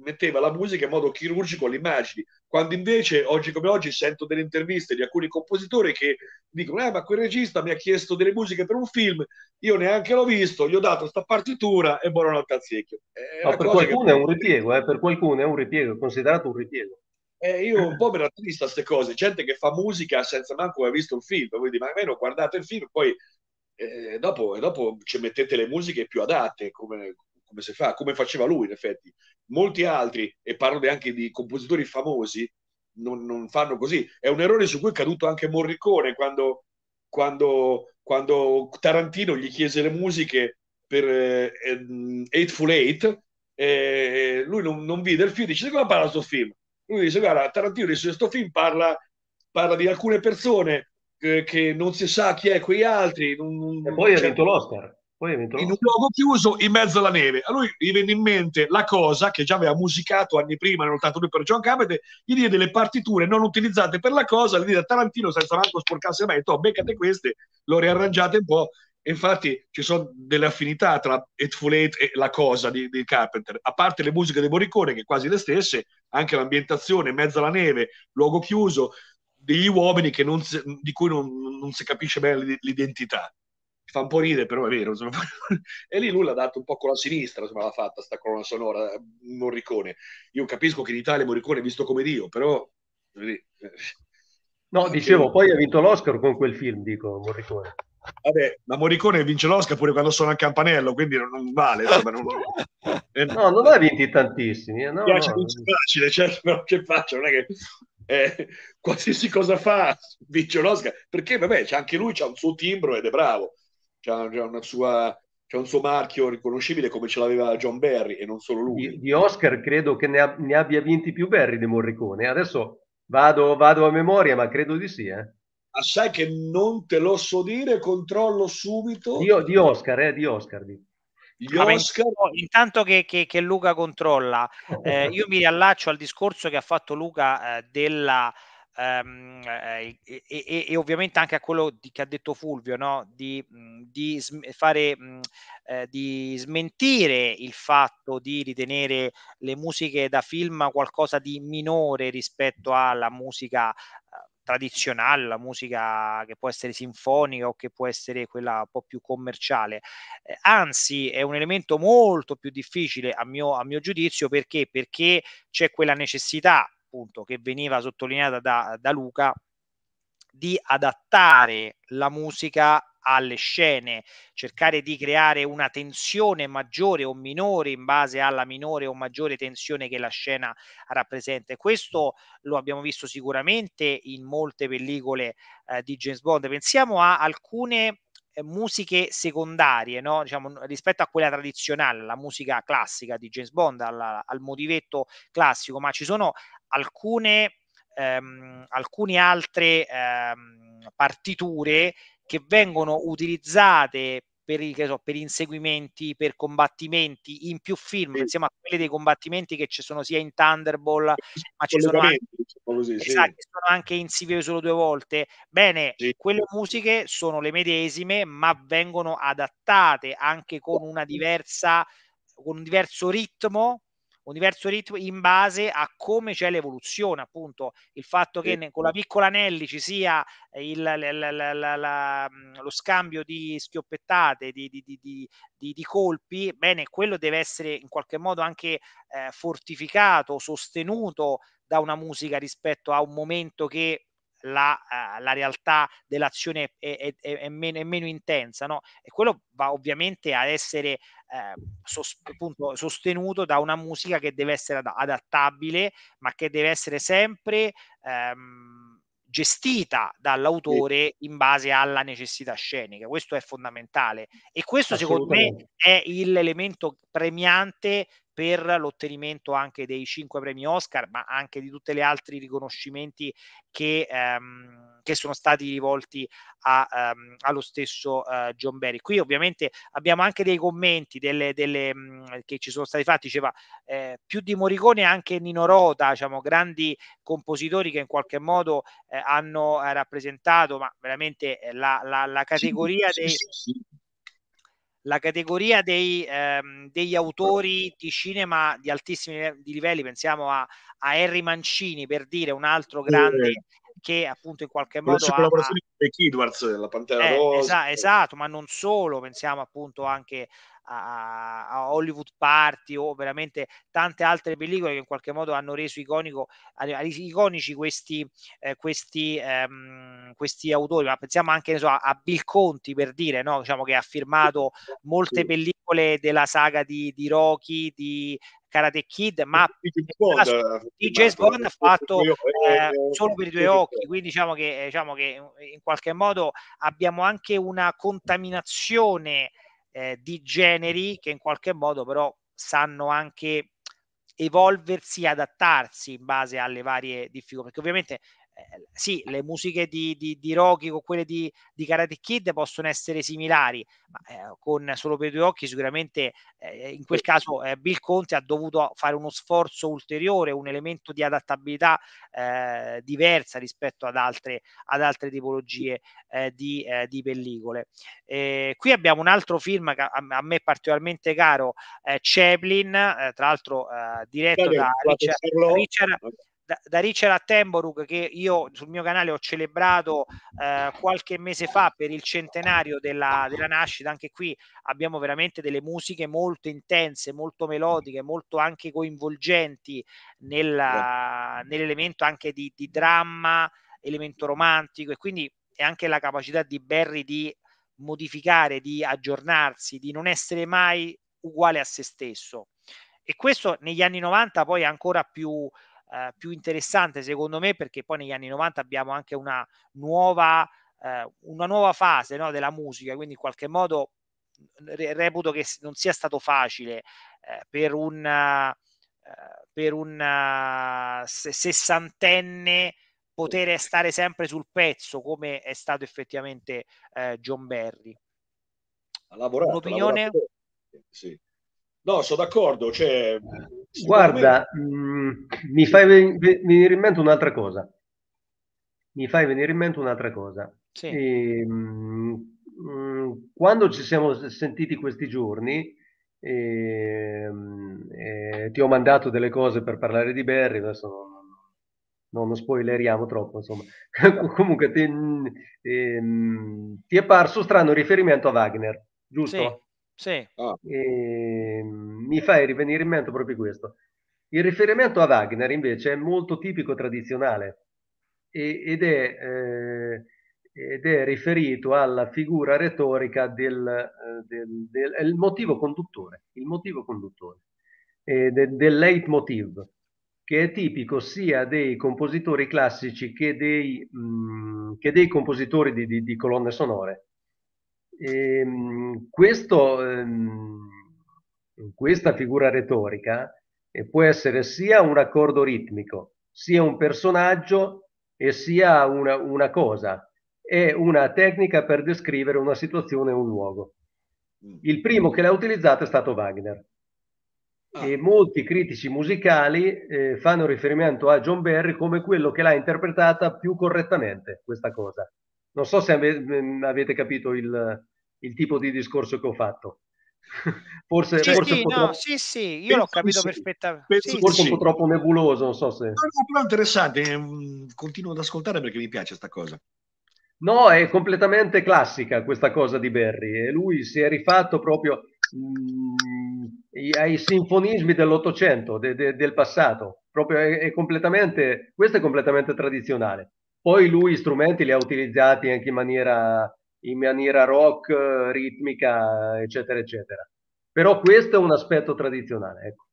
metteva la musica in modo chirurgico alle immagini, quando invece oggi come oggi sento delle interviste di alcuni compositori che dicono, ah ma quel regista mi ha chiesto delle musiche per un film, io neanche l'ho visto, gli ho dato sta partitura e buono al cazzecchio. Ma per qualcuno che... è un ripiego, eh? per qualcuno è un ripiego, considerato un ripiego. Eh, io un po' mi rattrista queste cose, gente che fa musica senza manco aver visto un film, voi ma almeno guardate il film, poi eh, dopo, dopo ci mettete le musiche più adatte, come, come si fa, come faceva lui in effetti. Molti altri, e parlo anche di compositori famosi, non, non fanno così. È un errore su cui è caduto anche Morricone quando, quando, quando Tarantino gli chiese le musiche per eh, Eightful Eight, eh, lui non, non vide il film, dice come parla questo film? Lui dice guarda, Tarantino dice questo film parla, parla di alcune persone eh, che non si sa chi è quegli altri. Non, e poi ha vinto l'Oscar in un luogo chiuso in mezzo alla neve. A lui gli venne in mente la cosa che già aveva musicato anni prima, 82 per John Carpenter, gli diede le partiture non utilizzate per la cosa, le diede a Tarantino senza manco sporcarsi mai, to, oh, beccate queste, l'ho riarrangiate un po'. E infatti ci sono delle affinità tra Full Eight e la cosa di, di, Carpenter, a parte le musiche di Morricone, che quasi le stesse, anche l'ambientazione, in mezzo alla neve, luogo chiuso, degli uomini non si, di cui non, non si capisce bene l'identità fa un po' ridere, però è vero. Insomma. e lì lui l'ha dato un po' con la sinistra, insomma, l'ha fatta sta colonna sonora, eh, Morricone. Io capisco che in Italia Morricone è visto come Dio, però... Eh. No, dicevo, poi ha vinto l'Oscar con quel film, dico, Morricone. Vabbè, ma Morricone vince l'Oscar pure quando suona il campanello, quindi non, non vale. Insomma, non... Eh, no, non ha vinti tantissimi. no, piace, no, non è facile, certo, però che faccio? Non è che eh, qualsiasi cosa fa vince l'Oscar, perché vabbè, anche lui c'ha un suo timbro ed è bravo c'ha, c'ha una sua c'è un suo marchio riconoscibile come ce l'aveva John Barry e non solo lui. Di, Oscar credo che ne, ab- ne, abbia vinti più Barry di Morricone. Adesso vado, vado a memoria, ma credo di sì. Eh. Ah, sai che non te lo so dire, controllo subito. Di, di Oscar, eh, di Oscar. Di. Oscar... Intanto che, che, che Luca controlla, oh. eh, io mi riallaccio al discorso che ha fatto Luca eh, della ehm, eh, eh, e, e, e, ovviamente anche a quello di, che ha detto Fulvio, no? di, di, sm- fare, mh, eh, di smentire il fatto di ritenere le musiche da film qualcosa di minore rispetto alla musica eh, tradizionale, la musica che può essere sinfonica o che può essere quella un po' più commerciale. Eh, anzi, è un elemento molto più difficile a mio, a mio giudizio perché? perché c'è quella necessità appunto che veniva sottolineata da, da Luca di adattare la musica alle scene, cercare di creare una tensione maggiore o minore in base alla minore o maggiore tensione che la scena rappresenta. questo lo abbiamo visto sicuramente in molte pellicole eh, di James Bond. Pensiamo a alcune eh, musiche secondarie, no? diciamo, rispetto a quella tradizionale, la musica classica di James Bond, alla, al motivetto classico, ma ci sono alcune, ehm, alcune altre ehm, partiture che vengono utilizzate per, i, so, per inseguimenti, per combattimenti, in più film, sì. insieme a quelli dei combattimenti che ci sono sia in Thunderball, ma ci sono anche, diciamo così, esatto, sì. sono anche in Si solo due volte. Bene, sì. quelle musiche sono le medesime, ma vengono adattate anche con una diversa con un diverso ritmo universo ritmo in base a come c'è l'evoluzione, appunto il fatto che sì. con la piccola Nelly ci sia il, la, la, la, lo scambio di schioppettate, di, di, di, di, colpi, bene, quello deve essere in qualche modo anche eh, fortificato, sostenuto da una musica rispetto a un momento che la, uh, la realtà dell'azione è, è, è, meno, è meno, intensa, no? E quello va ovviamente ad essere eh, sos- appunto, sostenuto da una musica che deve essere ad- adattabile, ma che deve essere sempre ehm, gestita dall'autore in base alla necessità scenica. Questo è fondamentale e questo secondo me è l'elemento premiante per l'ottenimento anche dei cinque premi Oscar, ma anche di tutti gli altri riconoscimenti che, ehm, che sono stati rivolti a, ehm, allo stesso eh, John Berry. Qui ovviamente abbiamo anche dei commenti delle, delle, mh, mm, che ci sono stati fatti, diceva eh, più di Morricone anche Nino Rota, diciamo, grandi compositori che in qualche modo eh, hanno eh, rappresentato, ma veramente eh, la, la, la categoria sì, dei... Sì, sì la categoria dei, ehm, degli autori di cinema di altissimi di livelli, pensiamo a, a, Harry Mancini per dire un altro grande eh, che appunto in qualche modo... La collaborazione ha, con Edwards, la Pantera eh, Rosa. Esatto, esatto, ma non solo, pensiamo appunto anche a, a, Hollywood Party o veramente tante altre pellicole che in qualche modo hanno reso iconico, iconici questi, eh, questi, ehm, questi, autori, ma pensiamo anche so, a Bill Conti per dire, no? diciamo che ha firmato molte pellicole della saga di, di Rocky, di Karate Kid, ma DJ eh, Bond ha fatto eh, eh, eh, solo per i due occhi, quindi diciamo che, diciamo che in qualche modo abbiamo anche una contaminazione eh, di generi che in qualche modo però sanno anche evolversi, adattarsi in base alle varie difficoltà, perché ovviamente eh, sì, le musiche di, di, di, Rocky con quelle di, di Karate Kid possono essere similari, ma eh, con Solo per i due occhi sicuramente eh, in quel caso eh, Bill Conte ha dovuto fare uno sforzo ulteriore, un elemento di adattabilità eh, diversa rispetto ad altre, ad altre tipologie eh, di, pellicole. qui abbiamo un altro film che a, a me particolarmente caro, Chaplin, tra l'altro diretto da Richard da, Richard Attenborough che io sul mio canale ho celebrato eh, qualche mese fa per il centenario della, della, nascita, anche qui abbiamo veramente delle musiche molto intense, molto melodiche, molto anche coinvolgenti nella, certo. nell'elemento anche di, di dramma, elemento romantico e quindi è anche la capacità di Barry di modificare, di aggiornarsi, di non essere mai uguale a se stesso. E questo negli anni 90 poi è ancora più, eh, più interessante secondo me perché poi negli anni 90 abbiamo anche una nuova, eh, una nuova fase no, della musica, quindi in qualche modo mm, re- reputo che non sia stato facile eh, per un, eh, per un eh, sessantenne poter stare sempre sul pezzo come è stato effettivamente eh, John Berry. Ha lavorato, Un'opinione? Ha lavorato. Sì No, sono d'accordo. Cioè, Guarda, mh, mm, mi fai ven- venire in mente un'altra cosa. Mi fai venire in mente un'altra cosa. Sì. E, ehm, mh, mm, mh, quando ci siamo sentiti questi giorni, e, ehm, e, eh, ti ho mandato delle cose per parlare di Barry, adesso non, non spoileriamo troppo, insomma. Comunque ti, mm, ehm, ti, è parso strano riferimento a Wagner, giusto? Sì. Sì. Ah. E, ehm, mi fai rivenire in mente proprio questo. Il riferimento a Wagner invece è molto tipico tradizionale e, ed, è, eh, ed, è, riferito alla figura retorica del, eh, del, del motivo conduttore, il motivo conduttore, eh, del, del leitmotiv che è tipico sia dei compositori classici che dei, mh, mm, che dei compositori di, di, di, colonne sonore. Ehm, questo, ehm, questa figura retorica eh, può essere sia un accordo ritmico, sia un personaggio e sia una, una cosa. È una tecnica per descrivere una situazione o un luogo. Mm. Il primo che l'ha utilizzato è stato Wagner. Ah. E molti critici musicali eh, fanno riferimento a John Barry come quello che l'ha interpretata più correttamente questa cosa. Non so se ave- mm, avete capito il, il tipo di discorso che ho fatto. forse, sì, forse sì, no, troppo... sì, sì, io l'ho capito sì, perfettamente. Sì, forse un po' troppo nebuloso, non so se... No, però interessante, eh, mm, continuo ad ascoltare perché mi piace questa cosa. No, è completamente classica questa cosa di Berry e lui si è rifatto proprio mh, mm, ai sinfonismi dell'Ottocento, de, de, del passato, proprio è, è completamente, questo è completamente tradizionale. Poi lui strumenti li ha utilizzati anche in maniera in maniera rock, ritmica, eccetera, eccetera. Però questo è un aspetto tradizionale. Ecco.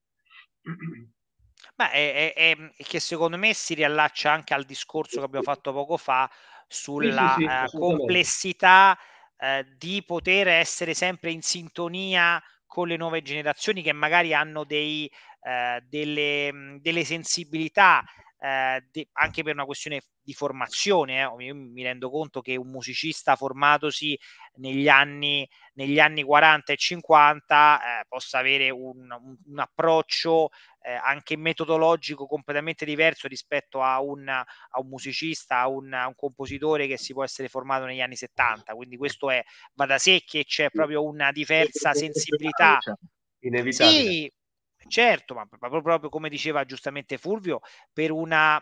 Ma è, è, è, che secondo me si riallaccia anche al discorso che abbiamo fatto poco fa sulla sì, sì, sì, uh, complessità uh, di poter essere sempre in sintonia con le nuove generazioni che magari hanno dei, uh, delle, delle, sensibilità eh, de- anche per una questione di formazione. Eh. Io mi rendo conto che un musicista formatosi negli anni, negli anni 40 e 50 eh, possa avere un, un, un approccio eh, anche metodologico completamente diverso rispetto a un, a un musicista, a un, a un, compositore che si può essere formato negli anni 70. Quindi questo è, va da sé che c'è proprio una diversa sensibilità. Inevitabile. Sì, certo, ma proprio come diceva giustamente Fulvio, per una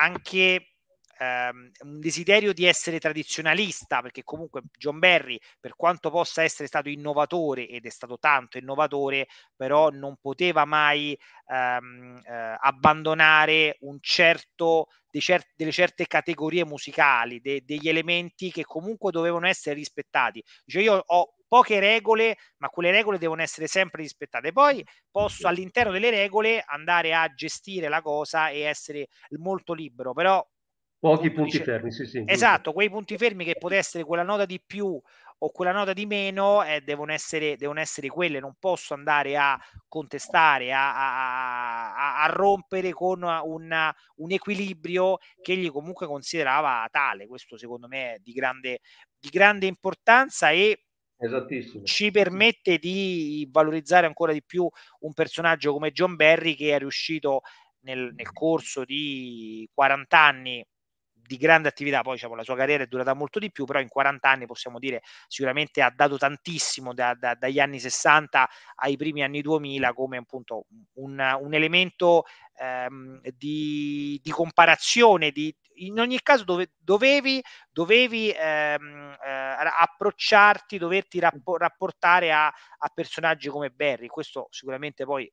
anche ehm, un desiderio di essere tradizionalista, perché comunque John Barry, per quanto possa essere stato innovatore, ed è stato tanto innovatore, però non poteva mai ehm, eh, abbandonare un certo Cert- delle certe categorie musicali, de- degli elementi che comunque dovevano essere rispettati. Dice, io ho poche regole, ma quelle regole devono essere sempre rispettate. Poi posso all'interno delle regole andare a gestire la cosa e essere molto libero, però Pochi punti fermi, sì, sì. Esatto, quei punti fermi che può essere quella nota di più o quella nota di meno eh, devono, essere, devono essere quelle, non posso andare a contestare, a, a, a rompere con una, un equilibrio che egli comunque considerava tale. Questo secondo me è di grande, di grande importanza e ci permette di valorizzare ancora di più un personaggio come John Barry che è riuscito nel, nel corso di 40 anni di grande attività, poi diciamo, la sua carriera è durata molto di più, però in 40 anni possiamo dire sicuramente ha dato tantissimo da, da, dagli anni 60 ai primi anni 2000 come appunto un, un elemento ehm, di, di, comparazione, di, in ogni caso dove, dovevi, dovevi ehm, eh, approcciarti, doverti rappo- rapportare a, a, personaggi come Barry, questo sicuramente poi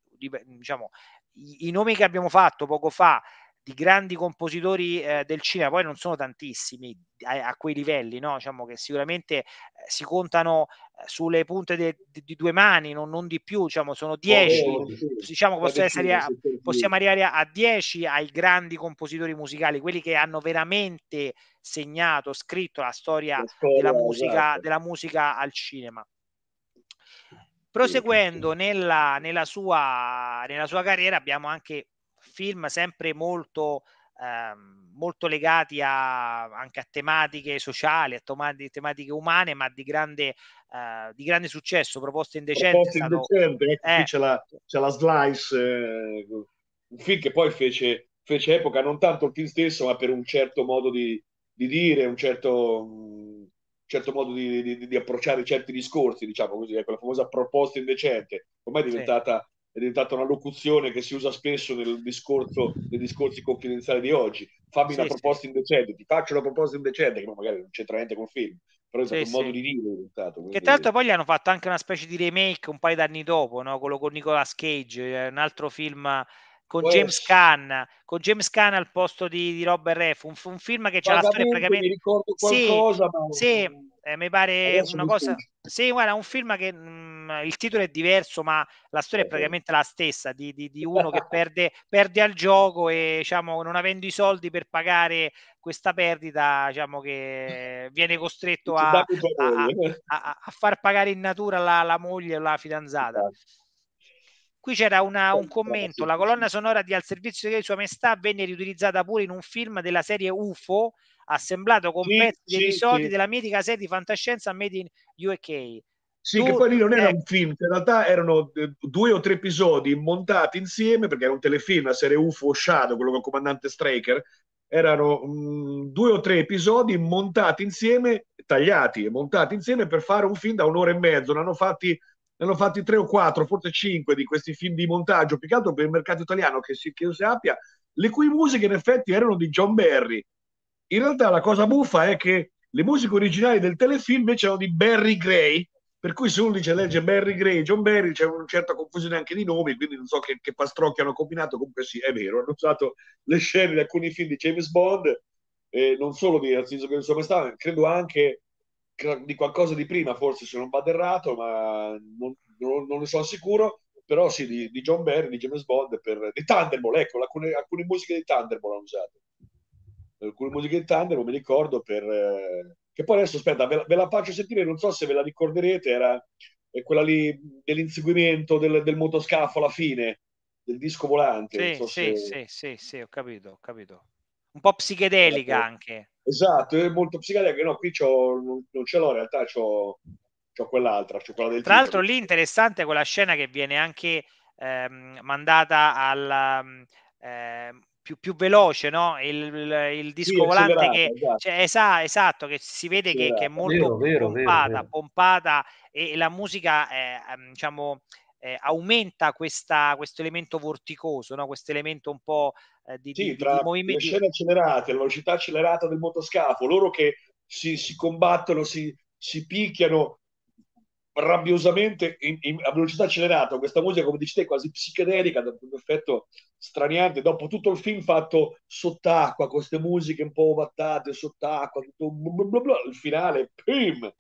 diciamo, i, i nomi che abbiamo fatto poco fa di grandi compositori eh, del cinema, poi non sono tantissimi a, a quei livelli, no? diciamo che sicuramente eh, si contano eh, sulle punte de, de, di due mani, non, non di più, diciamo, sono dieci, oh, sì. diciamo, possiamo, essere, a, possiamo arrivare a dieci ai grandi compositori musicali, quelli che hanno veramente segnato, scritto la storia, la storia della, musica, esatto. della musica al cinema. Proseguendo nella, nella, sua, nella sua carriera abbiamo anche film sempre molto, ehm, molto legati a, anche a tematiche sociali, a tomati, tematiche umane, ma di grande, eh, di grande successo. Proposte indecenti. Proposte indecenti, ecco eh. qui c'è la, c'è la Slice, eh, un film che poi fece, fece epoca non tanto il film stesso, ma per un certo modo di, di dire, un certo, un certo modo di, di, di, approcciare certi discorsi, diciamo così, ecco, la famosa proposta indecente, ormai è diventata è diventata una locuzione che si usa spesso nel discorso, dei discorsi confidenziali di oggi. Fammi sì, una proposta sì. indecente, ti faccio una proposta indecente, che magari non c'entra niente col film, però è stato sì, un modo di dire. Stato, quindi... Che tra l'altro poi gli hanno fatto anche una specie di remake un paio d'anni dopo, no? quello con Nicolas Cage, eh, un altro film eh, con James Caan con James Caan al posto di, di Robert Reff un, un, film che c'è la storia praticamente mi ricordo qualcosa sì, ma... sì eh, mi pare Adesso una cosa. Film. Sì, guarda, un film che mh, mm, il titolo è diverso, ma la storia è eh, praticamente la stessa: di, di, di uno che perde, perde, al gioco e diciamo, non avendo i soldi per pagare questa perdita, diciamo che viene costretto a, a, a, a far pagare in natura la, la moglie o la fidanzata. Esatto. Qui c'era una, eh, un commento: la colonna sonora di Al servizio di Sua Maestà venne riutilizzata pure in un film della serie UFO assemblato con sì, pezzi di sì, episodi sì. della mitica serie di fantascienza Made in UK. Sì, tu, che poi lì non era eh, un film, in realtà erano eh, due o tre episodi montati insieme, perché era un telefilm, la serie UFO Shadow, quello con il comandante Straker, erano mh, mm, due o tre episodi montati insieme, tagliati e montati insieme per fare un film da un'ora e mezzo. Ne hanno fatti, ne hanno fatti tre o quattro, forse cinque di questi film di montaggio, più che altro per il mercato italiano che si, che si abbia, le cui musiche in effetti erano di John Barry. In realtà la cosa buffa è che le musiche originali del telefilm invece erano di Barry Gray, per cui se uno dice legge Barry Gray, John Barry, c'è una certa confusione anche di nomi, quindi non so che, che pastrocchi hanno combinato, comunque sì, è vero, hanno usato le scene di alcuni film di James Bond, eh, non solo di Narciso che insomma stava, credo anche di qualcosa di prima, forse se non vado errato, ma non, non, non, ne sono sicuro, però sì, di, di John Barry, di James Bond, per, di Thunderbolt, ecco, alcune, alcune musiche di Thunderbolt hanno usato alcune musiche di non mi ricordo, per, eh, che poi adesso aspetta, ve la, ve la, faccio sentire, non so se ve la ricorderete, era eh, quella lì dell'inseguimento del, del motoscafo alla fine, del disco volante. Sì, so sì, se... sì, sì, sì, ho capito, ho capito. Un po' psichedelica esatto. anche. Esatto, è molto psichedelica, no, qui non, non, ce l'ho in realtà, c'ho, c'ho quell'altra, c'ho quella del Tra titolo. l'altro lì interessante quella scena che viene anche ehm, mandata al... Ehm, più, più veloce, no? il, il, il, disco sì, volante che esatto. Cioè, esa, esatto. che si vede che, che, è molto vero, pompata, vero, pompata e, la musica eh, mm, diciamo eh, aumenta questo elemento vorticoso, no? questo elemento un po' eh, di, sì, di, tra di movimento. Le scene accelerate, la velocità accelerata del motoscafo, loro che si, si combattono, si, si picchiano, rabbiosamente in, in, a velocità accelerata, questa musica, come dici te, quasi psichedelica, da un effetto straniante, dopo tutto il film fatto sott'acqua, queste musiche un po' ovattate, sott'acqua, tutto bla bla bla, il finale, pim!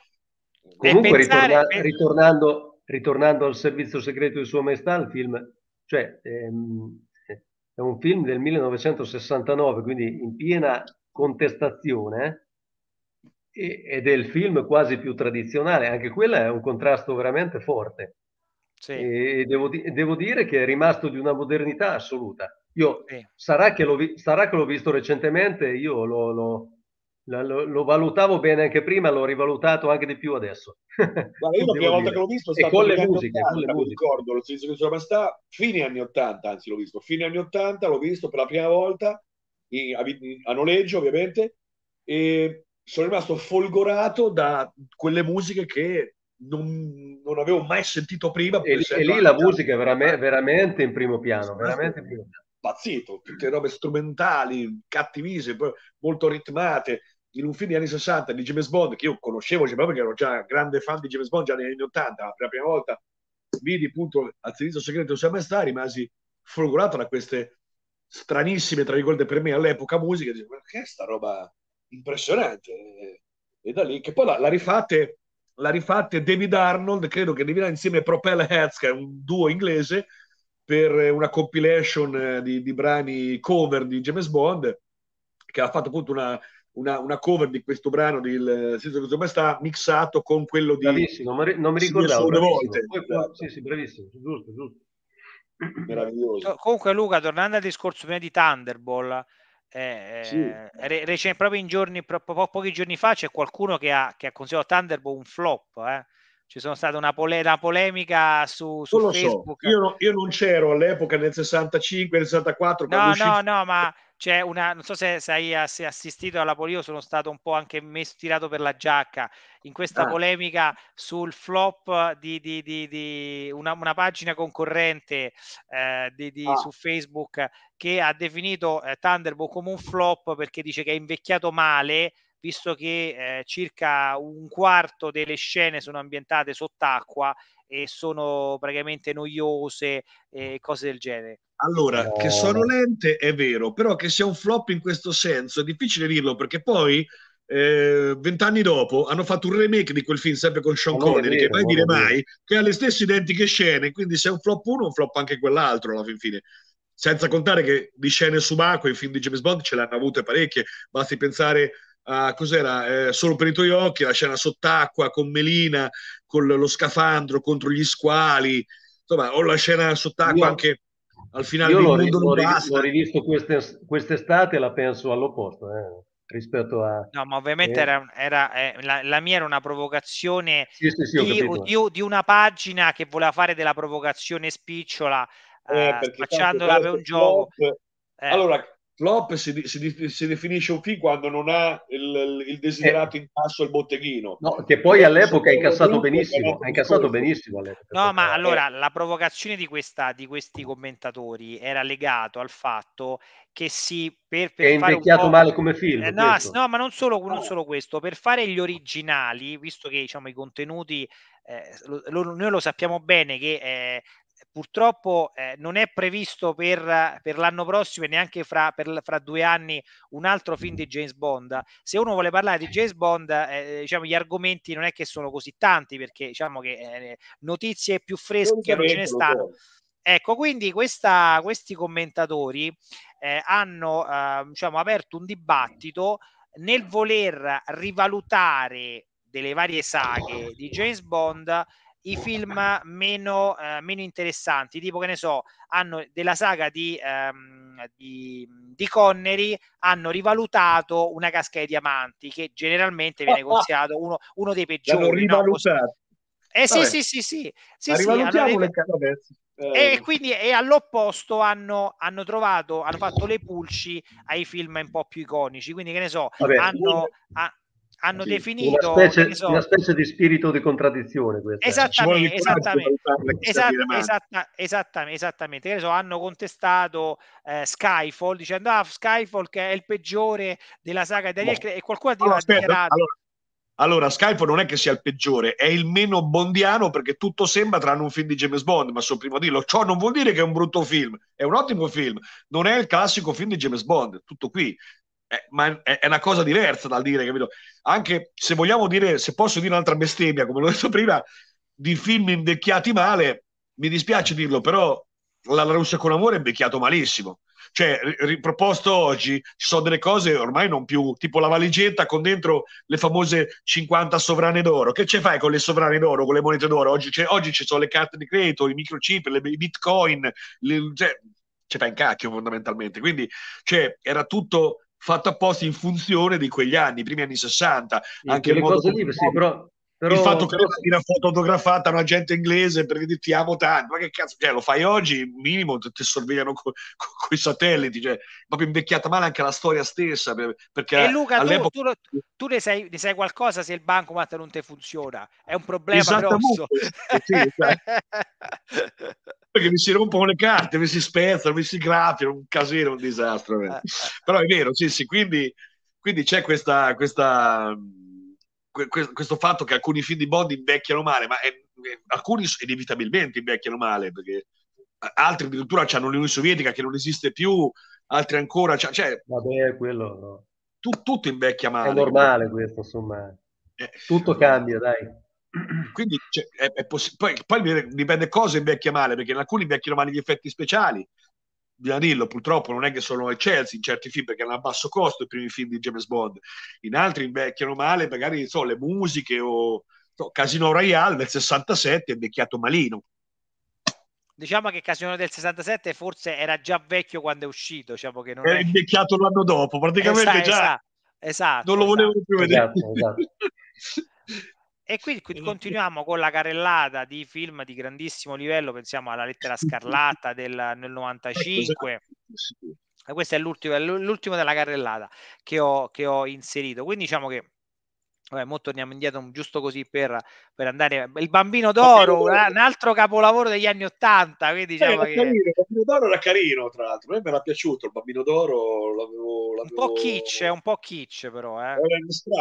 Comunque, ritorna, ritornando, ritornando, al servizio segreto di Sua Maestà, il film, cioè, ehm, è un film del 1969, quindi in piena contestazione, eh ed è il film quasi più tradizionale, anche quello è un contrasto veramente forte. Sì. Devo, devo, dire che è rimasto di una modernità assoluta. Io, sì. sarà, che vi- sarà, che l'ho visto recentemente, io lo, lo, lo, lo, valutavo bene anche prima, l'ho rivalutato anche di più adesso. Guarda, io la prima volta che l'ho visto è stato con le musiche, 80, con le musiche. ricordo, lo stesso che basta, fine anni 80, anzi l'ho visto, fine anni 80, l'ho visto per la prima volta, in, a, a noleggio ovviamente, e sono rimasto folgorato da quelle musiche che non, non avevo mai sentito prima. E, e lì la musica è veramente, veramente in primo piano, veramente in primo piano. Pazzito, tutte robe strumentali, cattivise, molto ritmate. In un film degli anni 60 di James Bond, che io conoscevo già perché ero già grande fan di James Bond già negli anni 80, per la prima volta vidi appunto al servizio segreto di Sua Maestà, rimasi folgorato da queste stranissime, tra virgolette, per me all'epoca musica, dicevo, ma che è sta roba impressionante. E, da lì che poi la, la rifate la rifate David Arnold, credo che David Arnold insieme a Propel Heads, che è un duo inglese, per una compilation eh, di, di brani cover di James Bond, che ha fatto appunto una, una, una cover di questo brano Il Senso di insomma mixato con quello di... Bravissimo, ma non mi ricordavo. Volte. sì, sì, bravissimo, giusto, giusto. Meraviglioso. Comunque Luca, tornando al discorso prima di Thunderbolt, eh, sì. eh, eh recente, proprio in giorni, po- po- pochi giorni fa c'è qualcuno che ha, che ha considerato Thunderbolt un flop. Eh? Ci sono state una, pole- una polemica su, su Facebook. So. Io, no, io, non c'ero all'epoca nel 65, nel 64. No, no, uscì... no, ma c'è una, non so se, se hai assistito alla Polio, sono stato un po' anche messo, tirato per la giacca in questa ah. polemica sul flop di, di, di, di una, una, pagina concorrente eh, ah. su Facebook che ha definito eh, Thunderbolt come un flop perché dice che è invecchiato male visto che eh, circa un quarto delle scene sono ambientate sott'acqua e sono praticamente noiose e cose del genere. Allora, che sono lente è vero, però che sia un flop in questo senso è difficile dirlo perché poi eh, vent'anni dopo hanno fatto un remake di quel film sempre con Sean Connery che mai dire mai che ha le stesse identiche scene quindi se è un flop uno un flop anche quell'altro alla fin fine senza contare che di scene subacquee i film di James Bond ce l'hanno avute parecchie basti pensare a cos'era eh, solo per i tuoi occhi la scena sott'acqua con Melina con lo scafandro contro gli squali insomma o la scena sott'acqua Io... anche al finale Io del mondo non basta. L'ho rivisto queste, quest'estate la penso all'opposto. Eh, rispetto a no ma ovviamente eh. era, era eh, la, la, mia era una provocazione sì, sì, sì, di, di, di, una pagina che voleva fare della provocazione spicciola eh, facciandola eh, per un gioco eh. allora Flop si, si, si, definisce un film quando non ha il, il desiderato eh, incasso al botteghino. No, che poi all'epoca ha incassato benissimo. Ha incassato benissimo no, ma allora la provocazione di, questa, di questi commentatori era legata al fatto che si per, per è invecchiato male come film. Eh, no, no, ma non solo, non solo questo, per fare gli originali, visto che diciamo, i contenuti eh, lo, noi lo sappiamo bene che eh, purtroppo eh, non è previsto per, per, l'anno prossimo e neanche fra, per, fra, due anni un altro film di James Bond. Se uno vuole parlare di James Bond, eh, eh diciamo, gli argomenti non è che sono così tanti perché diciamo che eh, notizie più fresche non ce ne stanno. Ecco, quindi questa, questi commentatori eh, hanno ehm, diciamo, aperto un dibattito nel voler rivalutare delle varie saghe di James Bond i film meno, eh, meno, interessanti, tipo che ne so, hanno, della saga di, ehm, di, di Connery hanno rivalutato una casca di diamanti che generalmente viene ah, ah. considerato uno, uno dei peggiori. No? Eh sì, sì, sì, sì, sì, sì eh. E quindi e all'opposto hanno, hanno, trovato, hanno fatto le pulci ai film un po' più iconici. Quindi, che ne so, Vabbè, hanno, ah, hanno sì, definito una specie, so, una specie, di spirito di contraddizione questa. esattamente esattamente, esattamente, esatta, esattamente, esattamente. So, hanno contestato eh, Skyfall dicendo ah Skyfall che è il peggiore della saga italiana boh. no. e qualcuno ha allora, dichiarato allora, allora, Skyfall non è che sia il peggiore, è il meno bondiano perché tutto sembra tranne un film di James Bond, ma primo prima dirlo. Ciò non vuol dire che è un brutto film, è un ottimo film, non è il classico film di James Bond, tutto qui eh, ma è, è, una cosa diversa dal dire, capito? Anche se vogliamo dire, se posso dire un'altra bestemmia, come l'ho detto prima, di film invecchiati male, mi dispiace dirlo, però La, la Russia con amore è invecchiato malissimo. Cioè, riproposto oggi, ci sono delle cose ormai non più, tipo la valigetta con dentro le famose 50 sovrane d'oro. Che ce fai con le sovrane d'oro, con le monete d'oro? Oggi, cioè, oggi ci sono le carte di credito, i microchip, le, i bitcoin, le, cioè, ce fai in cacchio fondamentalmente. Quindi, cioè, era tutto fatto apposta in funzione di quegli anni, i primi anni 60. E anche il, modo lì, sì, però, però, il fatto che la non viene fotografata una gente inglese perché ti, amo ah, tanto, ma che cazzo, cioè, lo fai oggi, minimo, ti sorvegliano con co, i satelliti, cioè, proprio invecchiata male anche la storia stessa. perché e Luca, tu, tu, tu ne, sai, ne, sai, qualcosa se il bancomat non ti funziona, è un problema grosso. Sì, esatto. perché mi si rompono le carte, mi si spezzano, mi si graffiano, un casino, un disastro. Eh, eh. Però è vero, sì, sì, quindi, quindi c'è questa, questa, questo fatto che alcuni film di Bond invecchiano male, ma è, alcuni inevitabilmente invecchiano male, perché altri addirittura hanno l'Unione Sovietica che non esiste più, altri ancora... Cioè, Vabbè, quello... No. Tu, tutto invecchia male. È normale questo, insomma. Eh. Tutto cambia, dai. Quindi cioè, è, è poss- poi, poi, dipende cosa invecchia male, perché in alcuni invecchiano male gli effetti speciali. Bisogna dirlo, purtroppo non è che sono eccelsi in certi film perché hanno a basso costo i primi film di James Bond, in altri invecchiano male magari so, le musiche o so, Casino Royale del 67 è invecchiato malino. Diciamo che Casino del 67 forse era già vecchio quando è uscito, diciamo che non era è... invecchiato l'anno dopo, praticamente esatto, già esatto, esatto non lo esatto. volevo più esatto. vedere. Esatto, esatto. E qui continuiamo con la carellata di film di grandissimo livello, pensiamo alla lettera scarlatta del nel 95. Eh, Questo è l'ultimo, l'ultimo della carrellata che ho, che ho inserito. Quindi diciamo che Vabbè, mo torniamo indietro giusto così per, per andare. Il bambino d'oro, bambino un altro capolavoro degli anni Ottanta. Eh, diciamo eh, che... il bambino d'oro era carino, tra l'altro. A me era piaciuto il bambino d'oro. L'avevo, l'avevo... Un po' kitsch, un po' kitsch, però. Eh.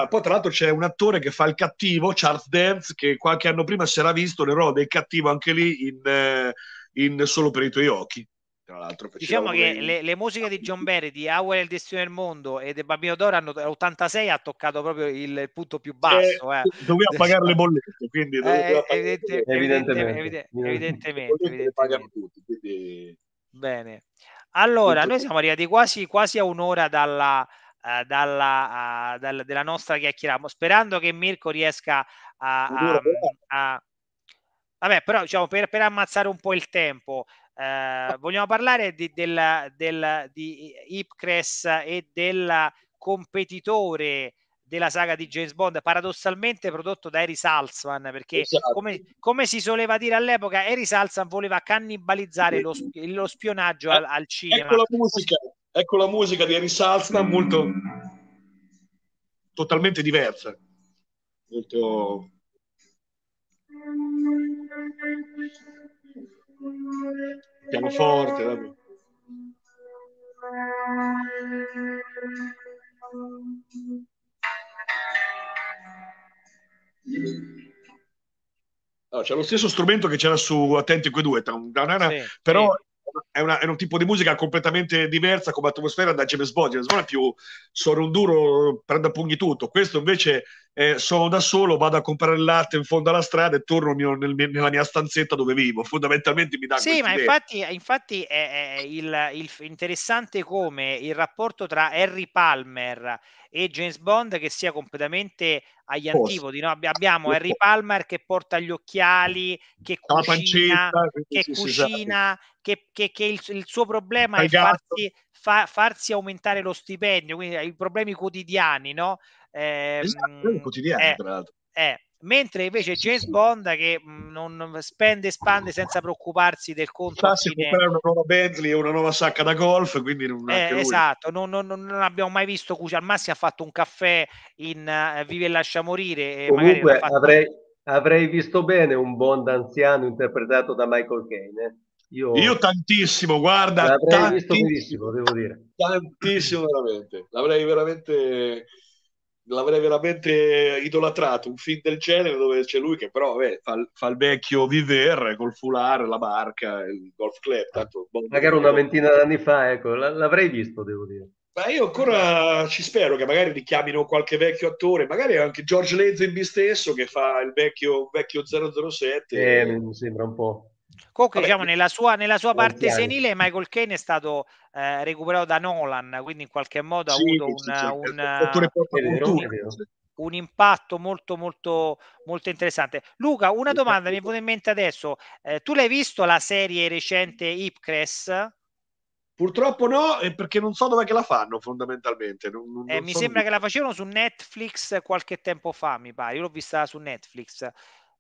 poi, tra l'altro, c'è un attore che fa il cattivo, Charles Dance, che qualche anno prima si era visto l'eroe del cattivo anche lì in, eh, in Solo per i tuoi occhi tra l'altro diciamo che le, le, musiche di John Barry di Hour il destino del mondo e del bambino d'oro hanno l'86 ha toccato proprio il punto più eh, basso eh, doveva pagare le bollette quindi eh, evidente, le bollette. evidentemente evidentemente, evidentemente, evidentemente. Tutti, quindi... bene allora tutto noi siamo arrivati quasi, quasi a un'ora dalla, uh, dalla, uh, eh, dalla della nostra chiacchierata sperando che Mirko riesca a, a, a, a Vabbè, però diciamo, per, per ammazzare un po' il tempo, eh, ah. vogliamo parlare di, della, della, di Ipcres e del competitore della saga di James Bond, paradossalmente prodotto da Harry Salzman, perché esatto. come, come, si soleva dire all'epoca, Harry Salzman voleva cannibalizzare lo, lo spionaggio al, al, cinema. Ecco la musica, ecco la musica di Harry Salzman, molto totalmente diversa. Molto pianoforte, vabbè. No, c'è lo stesso strumento che c'era su Attenti quei due, però sì è, una, è, un tipo di musica completamente diversa come atmosfera da James Bond. James Bond è più sono un duro, prendo a pugni tutto. Questo invece è, sono da solo, vado a comprare il latte in fondo alla strada e torno mio, nel, nella mia stanzetta dove vivo. Fondamentalmente mi dà Sì, ma idee. infatti, eh, infatti è, è il, il, interessante come il rapporto tra Harry Palmer e James Bond che sia completamente agli Posso. antipodi. No? Abbiamo Posso. Harry Palmer che porta gli occhiali, che cucina, pancetta, che sì, cucina sì, esatto che, che, che il, il, suo problema Hai è farsi, fa, farsi, aumentare lo stipendio, quindi i problemi quotidiani, no? Ehm, esatto, eh, esatto, quotidiani, eh, tra l'altro. Eh, mentre invece James Bond che mm, non spende e spande senza preoccuparsi del conto a fine... comprare una nuova Bentley e una nuova sacca da golf quindi non eh, esatto non, non, non, abbiamo mai visto Cucci al massimo ha fatto un caffè in uh, Vive e lascia morire e comunque fatto... avrei, avrei, visto bene un Bond anziano interpretato da Michael Caine eh. Io, Io tantissimo, guarda, l'avrei tantissimo, visto benissimo, devo dire. Tantissimo veramente, l'avrei veramente l'avrei veramente idolatrato un film del genere dove c'è lui che però vabbè, fa, fa, il vecchio viver col foulard, la barca, il golf club tanto, boh, magari una ventina d'anni fa ecco, l'avrei visto devo dire ma io ancora ci spero che magari chiamino qualche vecchio attore, magari anche George Lazenby stesso che fa il vecchio, vecchio 007. Eh, mi sembra un po'. Comunque, Vabbè, diciamo, eh, nella sua, nella sua parte chiaro. senile, Michael Kane è stato eh, recuperato da Nolan, quindi in qualche modo ha sì, avuto sì, un, sì, un, certo. vero, un, un, impatto molto, molto, molto interessante. Luca, una domanda mi viene in mente adesso. Eh, tu l'hai visto la serie recente Ipcres? Purtroppo no, eh, perché non so dov'è che la fanno fondamentalmente. Non, non, eh, non mi so sembra dove... che la facevano su Netflix qualche tempo fa, mi pare. Io l'ho vista su Netflix.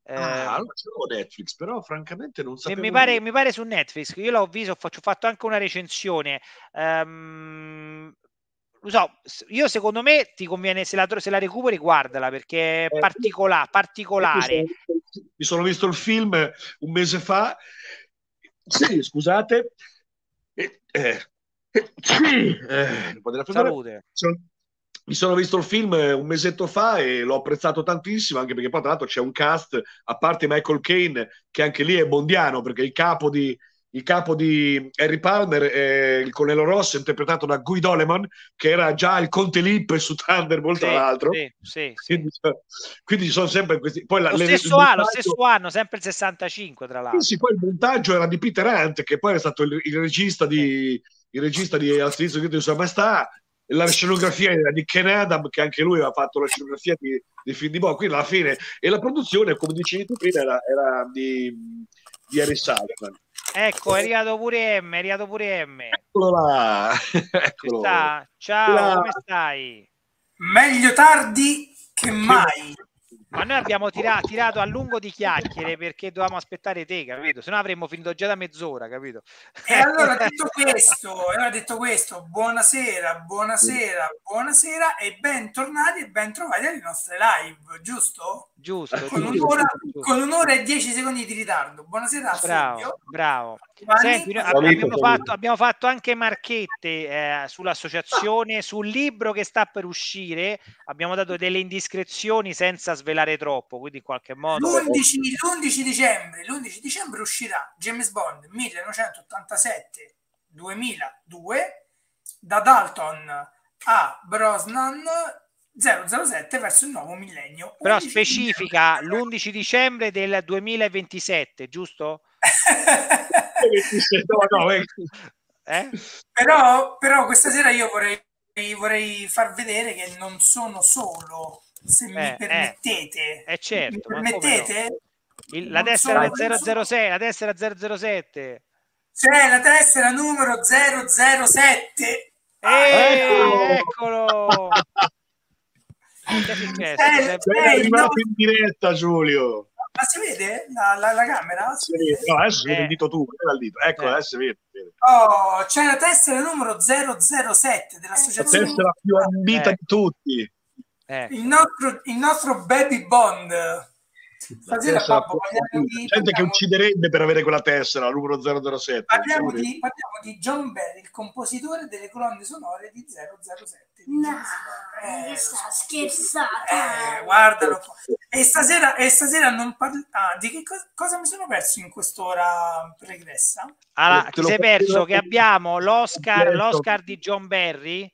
Ah, eh, ah, allora c'avevo Netflix, però francamente non sapevo. Mi pare, mi pare su Netflix, io l'ho visto, ho fatto anche una recensione. Um, so, io secondo me ti conviene se la, se la recuperi, guardala perché è eh, particola, eh, particolare. Mi sono visto il film un mese fa. Sì, scusate. Eh, eh, sì, eh, Salute. Sono, mi sono visto il film eh, un mesetto fa e l'ho apprezzato tantissimo, anche perché poi tra l'altro c'è un cast, a parte Michael Caine, che anche lì è bondiano, perché il capo di, il capo di Harry Palmer, eh, il colonnello Ross, interpretato da Guy Doleman, che era già il Conte Lippe su Thunderbolt, sì, tra l'altro. Sì, sì, quindi, quindi, ci sono sempre questi... Poi la, lo, stesso montaggio... anno, lo stesso anno, sempre il 65, tra l'altro. Sì, poi il montaggio era di Peter Hunt, che poi è stato il, il regista di... Il regista di Al servizio di Sua Maestà, la scenografia era di Ken Adam che anche lui aveva fatto la scenografia di, di film di Bob quindi alla fine e la produzione come dicevi tu prima era, era di, di Harry Sullivan ecco è arrivato pure M è arrivato pure M eccolo là eccolo. Sta. ciao là. come stai meglio tardi che mai ma noi abbiamo tira- tirato a lungo di chiacchiere perché dovevamo aspettare te, capito? Se no avremmo finito già da mezz'ora, capito? E allora detto questo, allora detto questo, buonasera, buonasera, buonasera e bentornati e bentrovati alle nostre live, giusto? Giusto. Con, giusto, un'ora, giusto. con un'ora, e dieci secondi di ritardo. Buonasera a Bravo, Silvio. bravo. Senti, abbiamo, fatto, abbiamo, fatto, anche marchette eh, sull'associazione, sul libro che sta per uscire. Abbiamo dato delle indiscrezioni senza svelare svelare troppo, quindi in qualche modo... L'11, l'11, dicembre, l'11 dicembre uscirà James Bond 1987-2002 da Dalton a Brosnan 007 verso il nuovo millennio. Però specifica l'11 dicembre del 2027, giusto? no, no, eh. eh? Però, però questa sera io vorrei vorrei far vedere che non sono solo se mi eh, eh. permettete. Eh, certo, mi permettete? No? Il, la destra so, 006, la destra 007. C'è la tessera numero 007. Eh, ah, ecco. eccolo! Sei, sei, no. in diretta, Giulio. Ma si vede la, la, la camera? Si vede. No, adesso si eh. il dito tu, il dito. Ecco, eh. adesso si vede. Oh, c'è la tessera numero 007 dell'associazione. La tessera più ambita eh. di tutti. Ecco. Il, nostro, il nostro baby bond. Stasera Babbo, parliamo di... Gente che ucciderebbe per avere quella tessera, numero 007. Parliamo di, parliamo di John Barry, il compositore delle colonne sonore di 007. no, eh, eh sta scherzando. Eh, guardalo. E stasera, e stasera non parliamo... Ah, di che cosa, cosa mi sono perso in quest'ora pregressa? Allora, eh, ti sei perso che abbiamo l'Oscar, l'Oscar di John Barry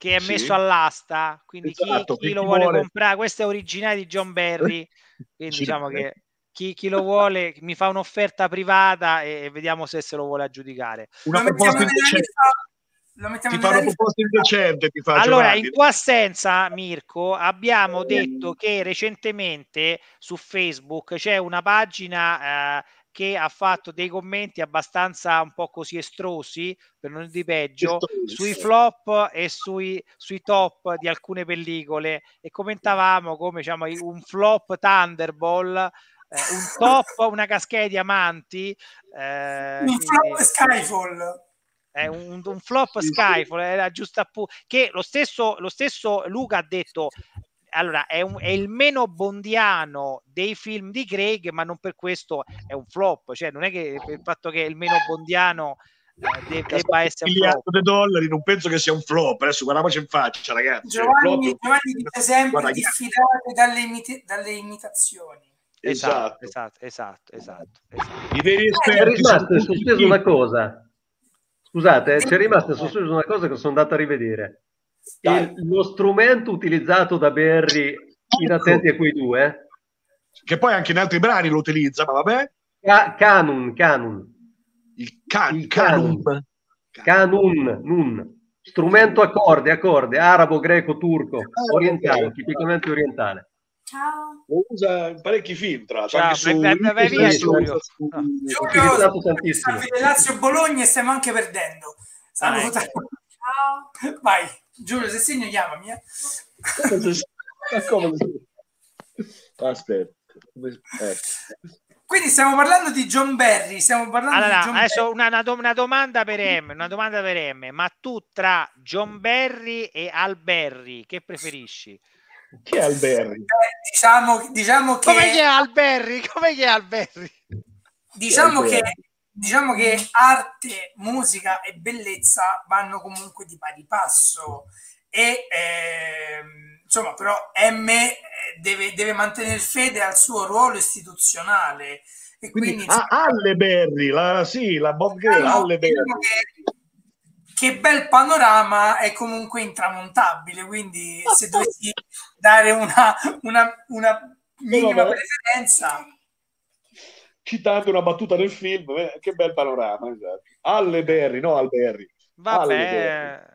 che è messo all'asta, quindi esatto, chi, chi, chi, lo vuole, comprare, questo è originale di John Barry, quindi sì. diciamo che chi, chi, lo vuole mi fa un'offerta privata e vediamo se se lo vuole aggiudicare. Una proposta indecente. Lo ti fa una proposta indecente. Ti fa allora, giocare. in tua assenza, Mirko, abbiamo detto che recentemente su Facebook c'è una pagina eh, che ha fatto dei commenti abbastanza un po' così estrosi, per non di peggio, sui flop e sui, sui, top di alcune pellicole e commentavamo come diciamo, un flop Thunderbolt eh, un top, una caschetta di diamanti. Eh, un quindi, flop Skyfall. È eh, un, un, flop Skyfall, era giusto appunto. Che lo stesso, lo stesso Luca ha detto: allora, è, un, è, il meno bondiano dei film di Craig, ma non per questo è un flop. Cioè, non è che il fatto che è il meno bondiano eh, debba essere un miliardo di dollari, non penso che sia un flop. Adesso guardiamoci in faccia, ragazzi. Giovanni, Giovanni dice sempre diffidate dalle, imita- dalle imitazioni. Esatto, esatto, esatto, esatto, esatto. I veri esperti. È rimasta sospeso una cosa. Scusate, eh, c'è rimasta sospeso una cosa che sono andato a rivedere il, lo strumento utilizzato da Berry in ecco. attenti a quei due eh. che poi anche in altri brani lo utilizza ma vabbè Ca- canun, canun il, can- il canum. canun nun strumento a corde a corde arabo greco turco ah, orientale tipicamente orientale Ciao. Lo usa in parecchi film, tra l'altro. Ciao, su, vai, vai, vai, via, su, Giulio, Lazio Bologna e stiamo anche perdendo. Ah, ecco. Ciao. Vai, Giulio, se segno chiamami. Eh. Aspetta. Eh. Quindi stiamo parlando di John Barry, stiamo parlando allora, di John adesso una, una, una, domanda per M, una domanda per M, ma tu tra John Barry e Al che preferisci? Chi è Al Eh, diciamo, diciamo che... Come chi è Al Come diciamo che è Al Diciamo che diciamo che arte, musica e bellezza vanno comunque di pari passo e ehm, insomma però M eh, deve, deve, mantenere fede al suo ruolo istituzionale e quindi, quindi ah, Alle Berri la, sì, la Bob Gale, Halle diciamo Berry che bel panorama è comunque intramontabile quindi se dovessi dare una, una, una minima preferenza citando una battuta del film, eh, che bel panorama. Esatto. Alle Berry, no Alberry. Vabbè.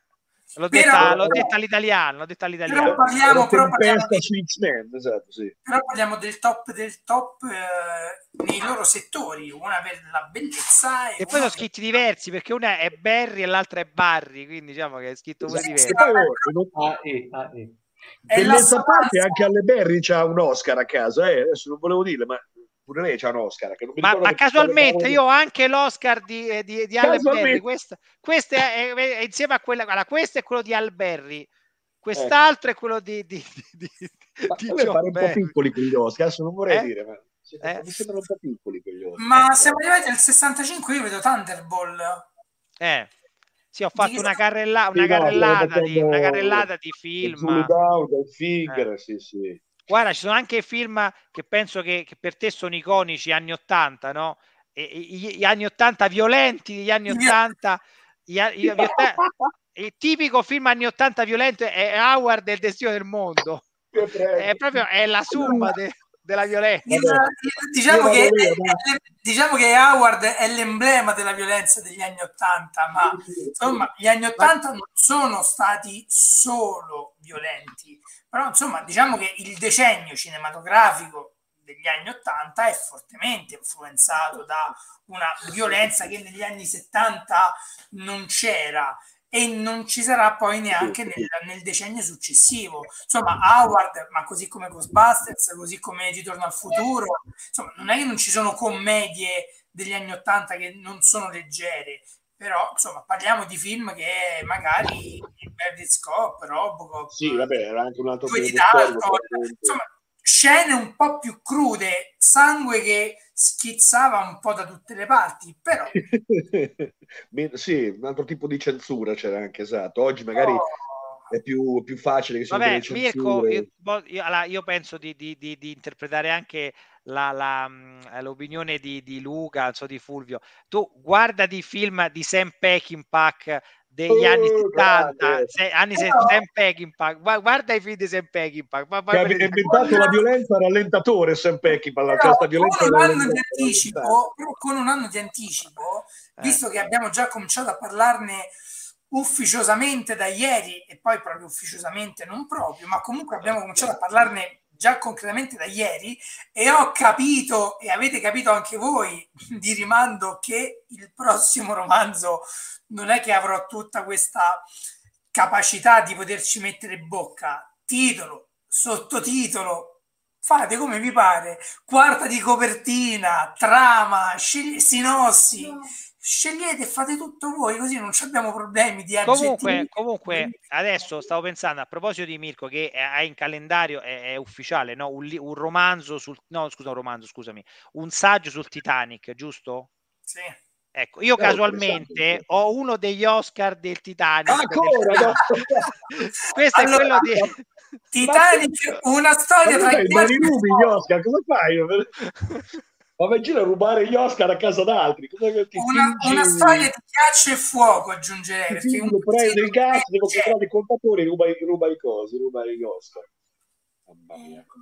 L'ho detta, l'ho detta, all'italiano, l'ho detta all'italiano. Però parliamo, però parliamo, del, esatto, sì. però parliamo del top del top eh, nei loro settori, una per la bellezza e, e poi sono scritti diversi perché una è Barry e l'altra è Barry, quindi diciamo che è scritto pure diverso. Sì, ah, eh, ah, eh. parte anche alle Berry c'ha un Oscar a casa, eh, adesso non volevo dire, ma pure lei c'ha un Oscar. ma, ma casualmente io ho anche l'Oscar di, di, di Alberry. Questo, questo è, è, è, insieme a quella, allora, questo è quello di Alberry. Quest'altro eh. è quello di, di, di, di, di fare un po' piccoli quegli Oscar, non vorrei eh? dire, ma eh? mi sembrano un po' piccoli quegli Oscar. Ma se arrivati al 65 io vedo Thunderball. Eh. Sì, ho fatto una, carrella- una, sì, carrellata no, di, una carrellata di film. Down, Figure, eh. sì, sì. Guarda, ci sono anche film che penso che, che per te sono iconici, anni 80, no? E, e, gli anni 80 violenti, gli anni 80... Gli, gli, il tipico film anni 80 violento è Howard del destino del mondo. È proprio è la somma de, della violenza. Diciamo che, diciamo che Howard è l'emblema della violenza degli anni 80, ma insomma gli anni 80 non sono stati solo violenti, però insomma diciamo che il decennio cinematografico degli anni 80 è fortemente influenzato da una violenza che negli anni 70 non c'era e non ci sarà poi neanche nel, nel, decennio successivo. Insomma, Howard, ma così come Ghostbusters, così come Ritorno al futuro, insomma, non è che non ci sono commedie degli anni 80 che non sono leggere, però insomma parliamo di film che magari Beverly Scott, Robocop sì vabbè era anche un altro film insomma scene un po' più crude sangue che schizzava un po' da tutte le parti però sì un altro tipo di censura c'era anche esatto oggi magari oh è più, più facile che Vabbè, si Mirko, io, io, allora, io, penso di, di, di, di interpretare anche la, la, l'opinione di, di Luca, so, di Fulvio. Tu guarda di film di Sam Peckinpah degli oh, anni 70, se, anni no. se, Sam Peckinpah, guarda i film di Sam Peckinpah. Ma, ma, che ha inventato la violenza rallentatore Sam Peckinpah, la, però, con, un anno di anticipo, con un anno di anticipo, visto che abbiamo già cominciato a parlarne ufficiosamente da ieri e poi proprio ufficiosamente non proprio, ma comunque abbiamo cominciato a parlarne già concretamente da ieri e ho capito e avete capito anche voi di rimando che il prossimo romanzo non è che avrò tutta questa capacità di poterci mettere bocca, titolo, sottotitolo, fate come vi pare, quarta di copertina, trama, sinossi, no scegliete e fate tutto voi così non abbiamo problemi di comunque, comunque adesso stavo pensando a proposito di Mirko che eh, ha in calendario è, è ufficiale no? un, un, romanzo sul no scusa un romanzo scusami un saggio sul Titanic giusto? sì Ecco, io casualmente ho uno degli Oscar del Titanic. Ancora, del... Questo allora, è quello di Titanic, una storia tra i rubi gli Oscar, cosa fai? ma vai in giro a rubare gli Oscar a casa d'altri. Una, una, storia di ghiaccio e fuoco aggiungerei. Perché un prende il gas, devo comprare i contatori, ruba, ruba le cose, ruba gli Oscar. Mamma mia. Ecco,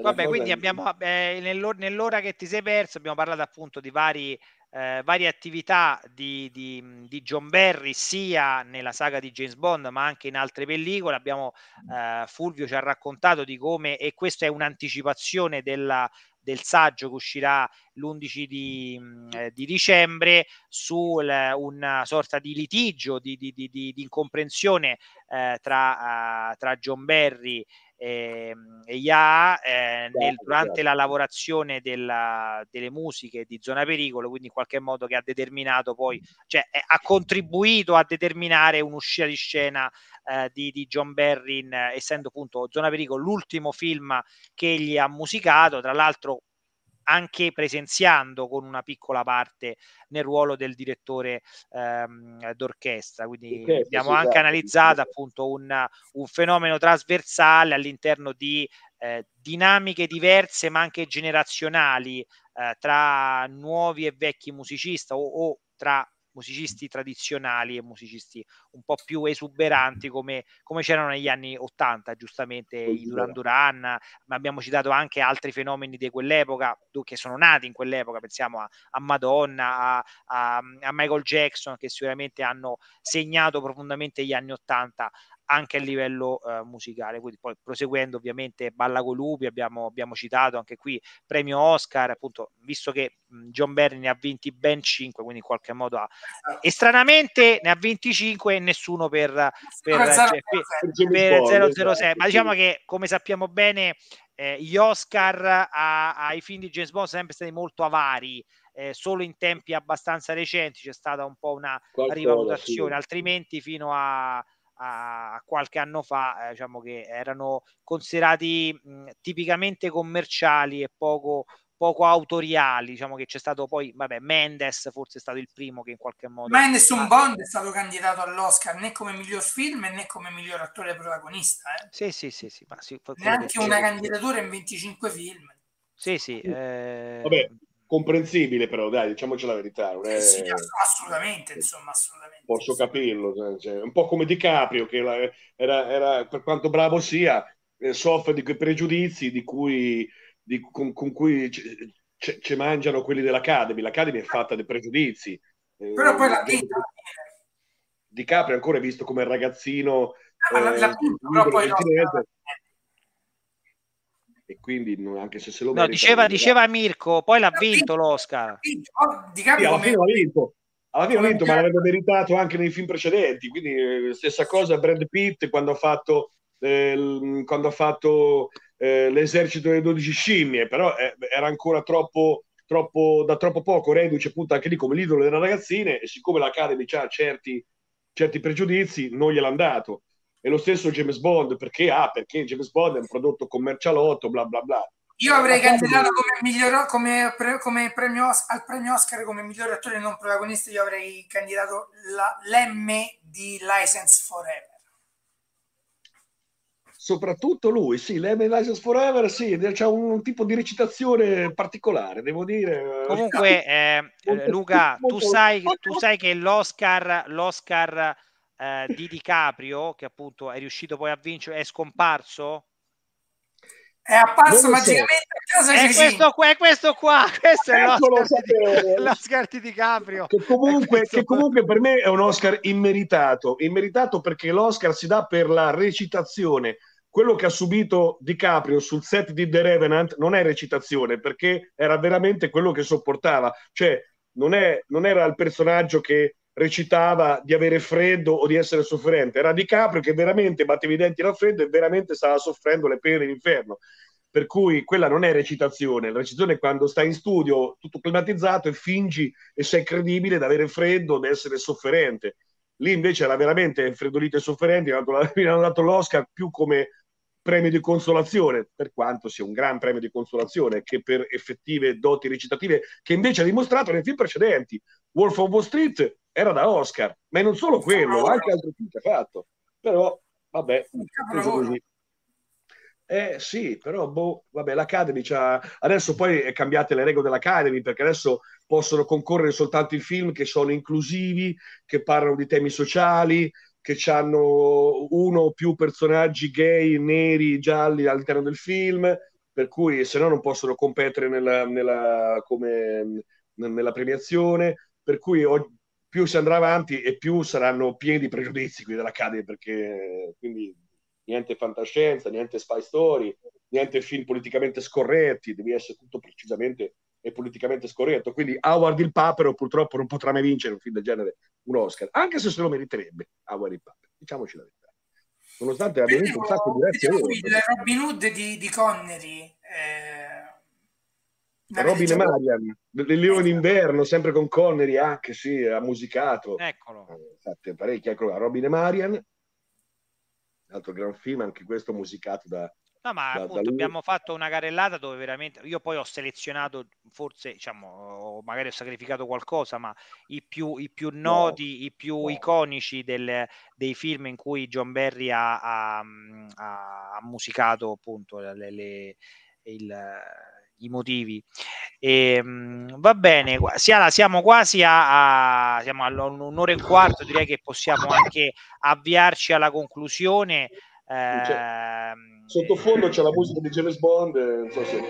Vabbè, quindi abbiamo, eh, eh nell'ora che ti sei perso abbiamo parlato appunto di vari, eh, varie attività di, di, di, John Barry sia nella saga di James Bond ma anche in altre pellicole. Abbiamo, eh, Fulvio ci ha raccontato di come, e questa è un'anticipazione della, del saggio che uscirà l'11 di, mm, eh, di dicembre su eh, una sorta di litigio, di, di, di incomprensione eh, tra, uh, tra John Berry eh, IA eh, nel, certo, durante certo. la lavorazione della, delle musiche di Zona Pericolo, quindi in qualche modo che ha determinato poi, cioè eh, ha contribuito a determinare un'uscita di scena eh, di, di, John Berry, essendo appunto Zona Pericolo l'ultimo film che egli ha musicato, tra l'altro anche presenziando con una piccola parte nel ruolo del direttore ehm, d'orchestra. Quindi okay, abbiamo anche esatto. analizzato appunto un, un fenomeno trasversale all'interno di eh, dinamiche diverse ma anche generazionali eh, tra nuovi e vecchi musicisti o, o tra musicisti tradizionali e musicisti un po' più esuberanti come, come c'erano negli anni 80 giustamente i Duran Duran ma abbiamo citato anche altri fenomeni di quell'epoca che sono nati in quell'epoca pensiamo a, a Madonna a, a, a, Michael Jackson che sicuramente hanno segnato profondamente gli anni 80 anche a livello eh, musicale. Quindi poi proseguendo ovviamente Balla con Lupi, abbiamo, abbiamo, citato anche qui premio Oscar, appunto visto che mh, John Berry ne ha vinti ben 5, quindi in qualche modo ha... Ah. E stranamente ne ha 25 e nessuno per, per, cioè, per, per 006, esatto. ma diciamo che come sappiamo bene eh, gli Oscar a, ai film di James Bond sono sempre stati molto avari. Eh, solo in tempi abbastanza recenti c'è stata un po' una Qualcosa, rivalutazione, sì. altrimenti fino a a qualche anno fa, eh, diciamo che erano considerati mh, tipicamente commerciali e poco, poco autoriali, diciamo che c'è stato poi, vabbè, Mendes forse è stato il primo che in qualche modo... Ma nessun Bond è stato candidato all'Oscar né come miglior film né come miglior attore protagonista. Eh? Sì, sì, sì, sì, ma sì neanche una candidatura in 25 film. Sì, sì. Eh... Vabbè, comprensibile però, dai, diciamoci la verità. È... Sì, sì, assolutamente, insomma, assolutamente posso capirlo. Cioè, cioè, un po' come Di Caprio, che era, era, per quanto bravo sia, eh, soffre di quei pregiudizi di cui, di, con, con, cui ci mangiano quelli dell'Academy. L'Academy è fatta dei pregiudizi. Eh, però poi la vita... Di Caprio ancora è visto come il ragazzino... No, eh, la, la eh, pinta, però e quindi anche se se lo merita, no, diceva, diceva Mirko poi l'ha vinto l'Oscar oh, di Caprio sì, l'ha vinto alla fine ha detto ma l'avrebbe meritato anche nei film precedenti. Quindi, eh, stessa cosa Brad Pitt quando ha fatto, eh, mm, quando ha fatto eh, l'esercito delle 12 scimmie, però eh, era ancora troppo, troppo, da troppo poco reduce appunto anche lì come l'idolo delle ragazzine. E siccome l'Academy ha certi, certi pregiudizi, non gliel'hanno dato. E lo stesso James Bond, perché Ah, perché James Bond è un prodotto commercialotto, bla bla bla. Io avrei candidato come, miglior, come, come premio, al premio Oscar come miglior attore non protagonista, io avrei candidato la, l'M di License Forever. Soprattutto lui, sì, l'M di License Forever, sì, c'è un, un, tipo di recitazione particolare, devo dire. Comunque, eh, Luca, tu sai, tu sai che l'Oscar, l'Oscar eh, di DiCaprio, che appunto è riuscito poi a vincere, è scomparso è apparso magicamente so. a casa è questo, è questo qua, questo è ecco l'Oscar di, l'Oscar di Caprio. Che comunque, che comunque per me è un Oscar immeritato, immeritato perché l'Oscar si dà per la recitazione. Quello che ha subito DiCaprio sul set di The Revenant non è recitazione, perché era veramente quello che sopportava. Cioè, non, è, non era il personaggio che recitava di avere freddo o di essere sofferente, era DiCaprio che veramente batteva i denti dal freddo e veramente stava soffrendo le pene dell'inferno. Per cui quella non è recitazione, la recitazione è quando stai in studio tutto climatizzato e fingi e sei credibile di avere freddo o di essere sofferente. Lì invece era veramente freddolito e sofferente, mi hanno dato l'Oscar più come premio di consolazione, per quanto sia un gran premio di consolazione, che per effettive doti recitative, che invece ha dimostrato nei film precedenti. Wolf of Wall Street era da Oscar, ma non solo quello, anche altri film che ha fatto. Però, vabbè, penso così. Eh sì, però boh, vabbè, l'Academy c'ha... adesso poi è cambiate le regole dell'Academy perché adesso possono concorrere soltanto i film che sono inclusivi, che parlano di temi sociali, che hanno uno o più personaggi gay, neri, gialli all'interno del film, per cui se no non possono competere nella, nella, come, nella premiazione, per cui ho, più si andrà avanti e più saranno pieni di pregiudizi qui dell'Accademia, perché quindi niente fantascienza, niente spy story, niente film politicamente scorretti, devi essere tutto precisamente e politicamente scorretto. Quindi Howard il Papero purtroppo non potrà mai vincere un film del genere, un Oscar, anche se se lo meriterebbe Howard il Papero, diciamoci la verità. Nonostante abbia vinto un sacco di reazioni. Diciamo il Robin Hood di, di Connery. Eh... Robin diciamo... Marian, il Leone ecco. d'inverno, sempre con Connery anche, ah, sì, ha musicato. Eccolo. Eh, infatti, parecchia, eccolo, Robin e Marian, altro gran film, anche questo musicato da No, ma da, appunto da abbiamo fatto una carellata dove veramente io poi ho selezionato, forse diciamo, magari ho sacrificato qualcosa, ma i più, i più noti, no, i più no. iconici del, dei film in cui John Barry ha, ha, ha musicato appunto le, le, il, i motivi. E, ehm, va bene, siamo quasi a, a siamo all'un'ora e un quarto, direi che possiamo anche avviarci alla conclusione. Cioè, ehm, sottofondo c'è la musica di James Bond, eh, non so se...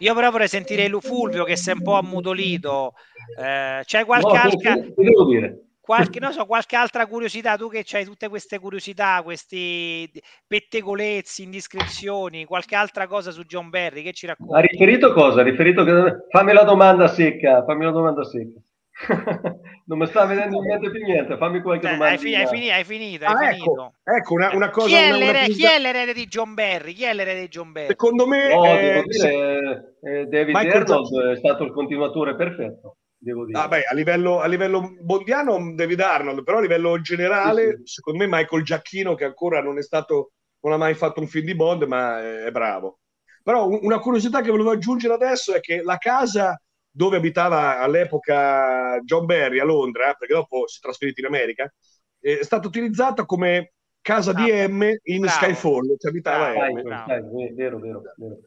Io però vorrei sentire Lu Fulvio che si è un po' ammutolito. Eh, c'è qualche no, altra... devo dire. Qualche, so, qualche, altra curiosità, tu che hai tutte queste curiosità, questi pettegolezzi, indiscrezioni, qualche altra cosa su John Berry che ci racconti? Ha riferito cosa? Ha riferito... Fammi la domanda secca, fammi la domanda secca. non mi sta vedendo in mente più niente. Fammi qualche cioè, domanda. Hai, fi- hai, finito, hai finito. Ah, hai ecco, ecco una, una, cosa. Chi è, una, l'erede, una... chi è, l'erede, di John Barry? Chi è l'erede di John Barry? Secondo me, no, eh, dire, eh, David Arnold è stato il continuatore perfetto. Devo dire. Ah, beh, a, livello, livello mondiano, David Arnold, però a livello generale, sì, sì. secondo me, Michael Giacchino, che ancora non è stato, non ha mai fatto un film di Bond, ma è bravo. Però una curiosità che volevo aggiungere adesso è che la casa dove abitava all'epoca John Barry a Londra, perché dopo si è trasferito in America, eh, è stata utilizzata come casa di M in bravo. Skyfall, ci abitava bravo, M. Bravo. vero, vero, vero.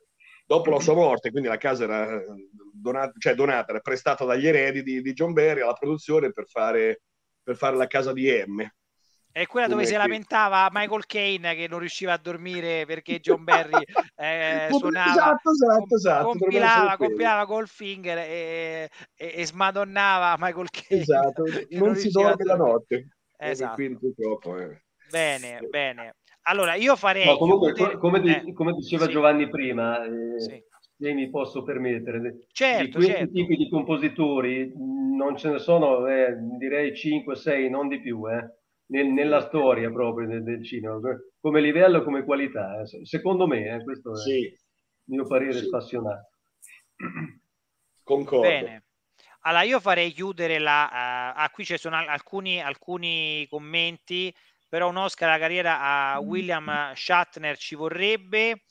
Dopo la sua morte, quindi la casa era eh, donata, cioè donata era prestata dagli eredi di, di John Barry alla produzione per fare, per fare la casa di M. È quella dove si lamentava Michael Kane che non riusciva a dormire perché John Barry eh, esatto, suonava, esatto, esatto, esatto, compilava, compilava finger e, e, e, smadonnava Michael Kane. Esatto, non, non si dorme la notte. Esatto. Quindi, purtroppo, eh. Bene, eh. bene. Allora, io farei... No, comunque, poter... come, eh. come, diceva sì. Giovanni prima, eh, sì. se mi posso permettere, certo, di questi certo. tipi di compositori non ce ne sono, eh, direi 5-6, non di più, eh nella storia proprio del, del, cinema, cioè, come livello, come qualità. Eh. Secondo me, eh, questo è il mio parere sì. spassionato. Concordo. Bene. Allora, io farei chiudere la... Uh, ah, qui ci sono alcuni, alcuni commenti, però un Oscar alla carriera a mm. William Shatner ci vorrebbe.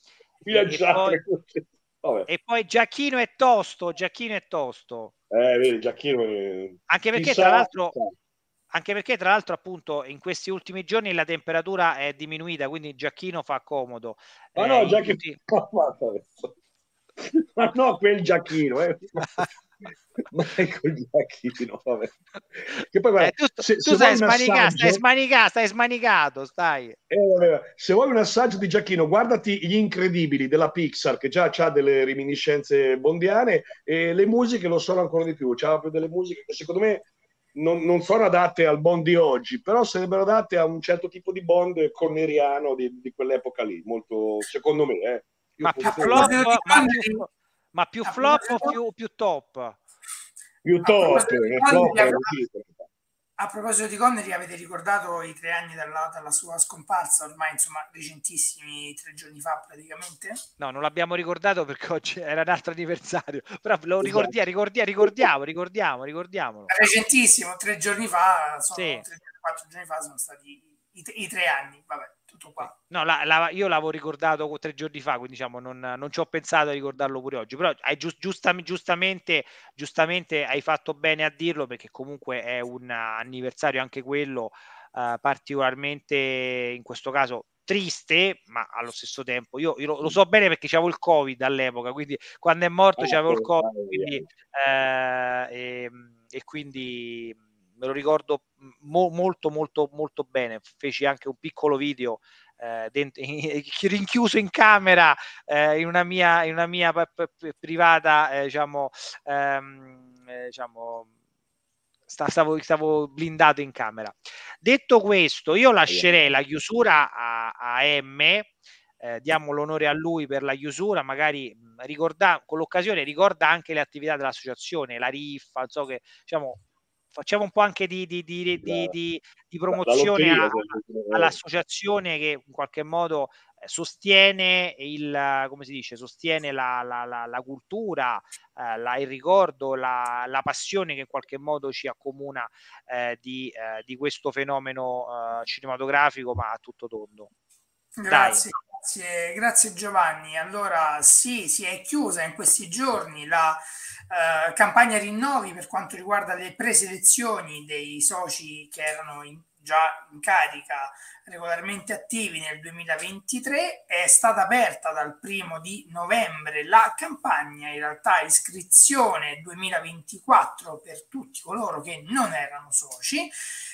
William e, Shatner. Poi, Vabbè. e poi Giacchino è tosto, Giacchino è tosto. Eh, vedi, Giacchino... Eh, Anche perché, Chissà... tra l'altro, anche perché tra l'altro appunto in questi ultimi giorni la temperatura è diminuita, quindi il giacchino fa comodo. Ma eh, no, eh, giacchino... Tutti... Ma no, quel giacchino, eh. ma è quel giacchino, vabbè. Che poi, guarda, eh, tu, se, tu se stai, smanica, assaggio... stai smanicato, stai smanicato, stai. Eh, se vuoi un assaggio di giacchino, guardati Gli Incredibili della Pixar, che già ha delle reminiscenze bondiane, e le musiche lo sono ancora di più, c'ha delle musiche che secondo me non, non, sono adatte al Bond di oggi, però sarebbero adatte a un certo tipo di Bond corneriano di, di quell'epoca lì, molto, secondo me. Eh, ma, più flop, ma, più, ma più flop o più, più top? Più top, top, eh, top a proposito di Connery, avete ricordato i tre anni dalla, dalla sua scomparsa, ormai insomma recentissimi, tre giorni fa praticamente? No, non l'abbiamo ricordato perché oggi era un altro anniversario, però lo ricordiamo, esatto. ricordiamo, ricordiamo, ricordiamo, ricordiamolo. Recentissimo, tre giorni fa, sono, sì. tre, quattro giorni fa sono stati i, i tre anni, vabbè tutto qua. No, la, la, io l'avevo ricordato tre giorni fa, quindi diciamo non, non ci ho pensato a ricordarlo pure oggi, però hai giust, giustam, giustamente, giustamente hai fatto bene a dirlo perché comunque è un anniversario anche quello eh, particolarmente, in questo caso triste, ma allo stesso tempo io, io lo, lo, so bene perché c'avevo il Covid all'epoca, quindi quando è morto c'avevo il ecco, Covid, quindi, eh, e, ehm, e quindi me lo ricordo mm, mo- molto molto molto bene, feci anche un piccolo video eh, dentro, in, rinchiuso in camera eh, in una mia, in una mia p- p- privata, eh, diciamo, ehm, eh, diciamo Stavo, stavo, blindato in camera. Detto questo, io lascerei la chiusura a, a M, eh, diamo l'onore a lui per la chiusura, magari mm, ricorda, con l'occasione ricorda anche le attività dell'associazione, la riffa, so che diciamo, facciamo un po' anche di, di, di, di esatto. promozione a, all'associazione che in qualche modo eh, sostiene il come si dice sostiene la, la, la, la cultura eh, il ricordo la, passione che in qualche modo ci accomuna eh, di, eh, questo fenomeno eh, cinematografico ma a tutto tondo grazie Dai. Grazie, grazie Giovanni. Allora sì, si è chiusa in questi giorni la eh, campagna rinnovi per quanto riguarda le preselezioni dei soci che erano in già in carica, regolarmente attivi nel 2023, è stata aperta dal primo di novembre la campagna, in realtà iscrizione 2024 per tutti coloro che non erano soci.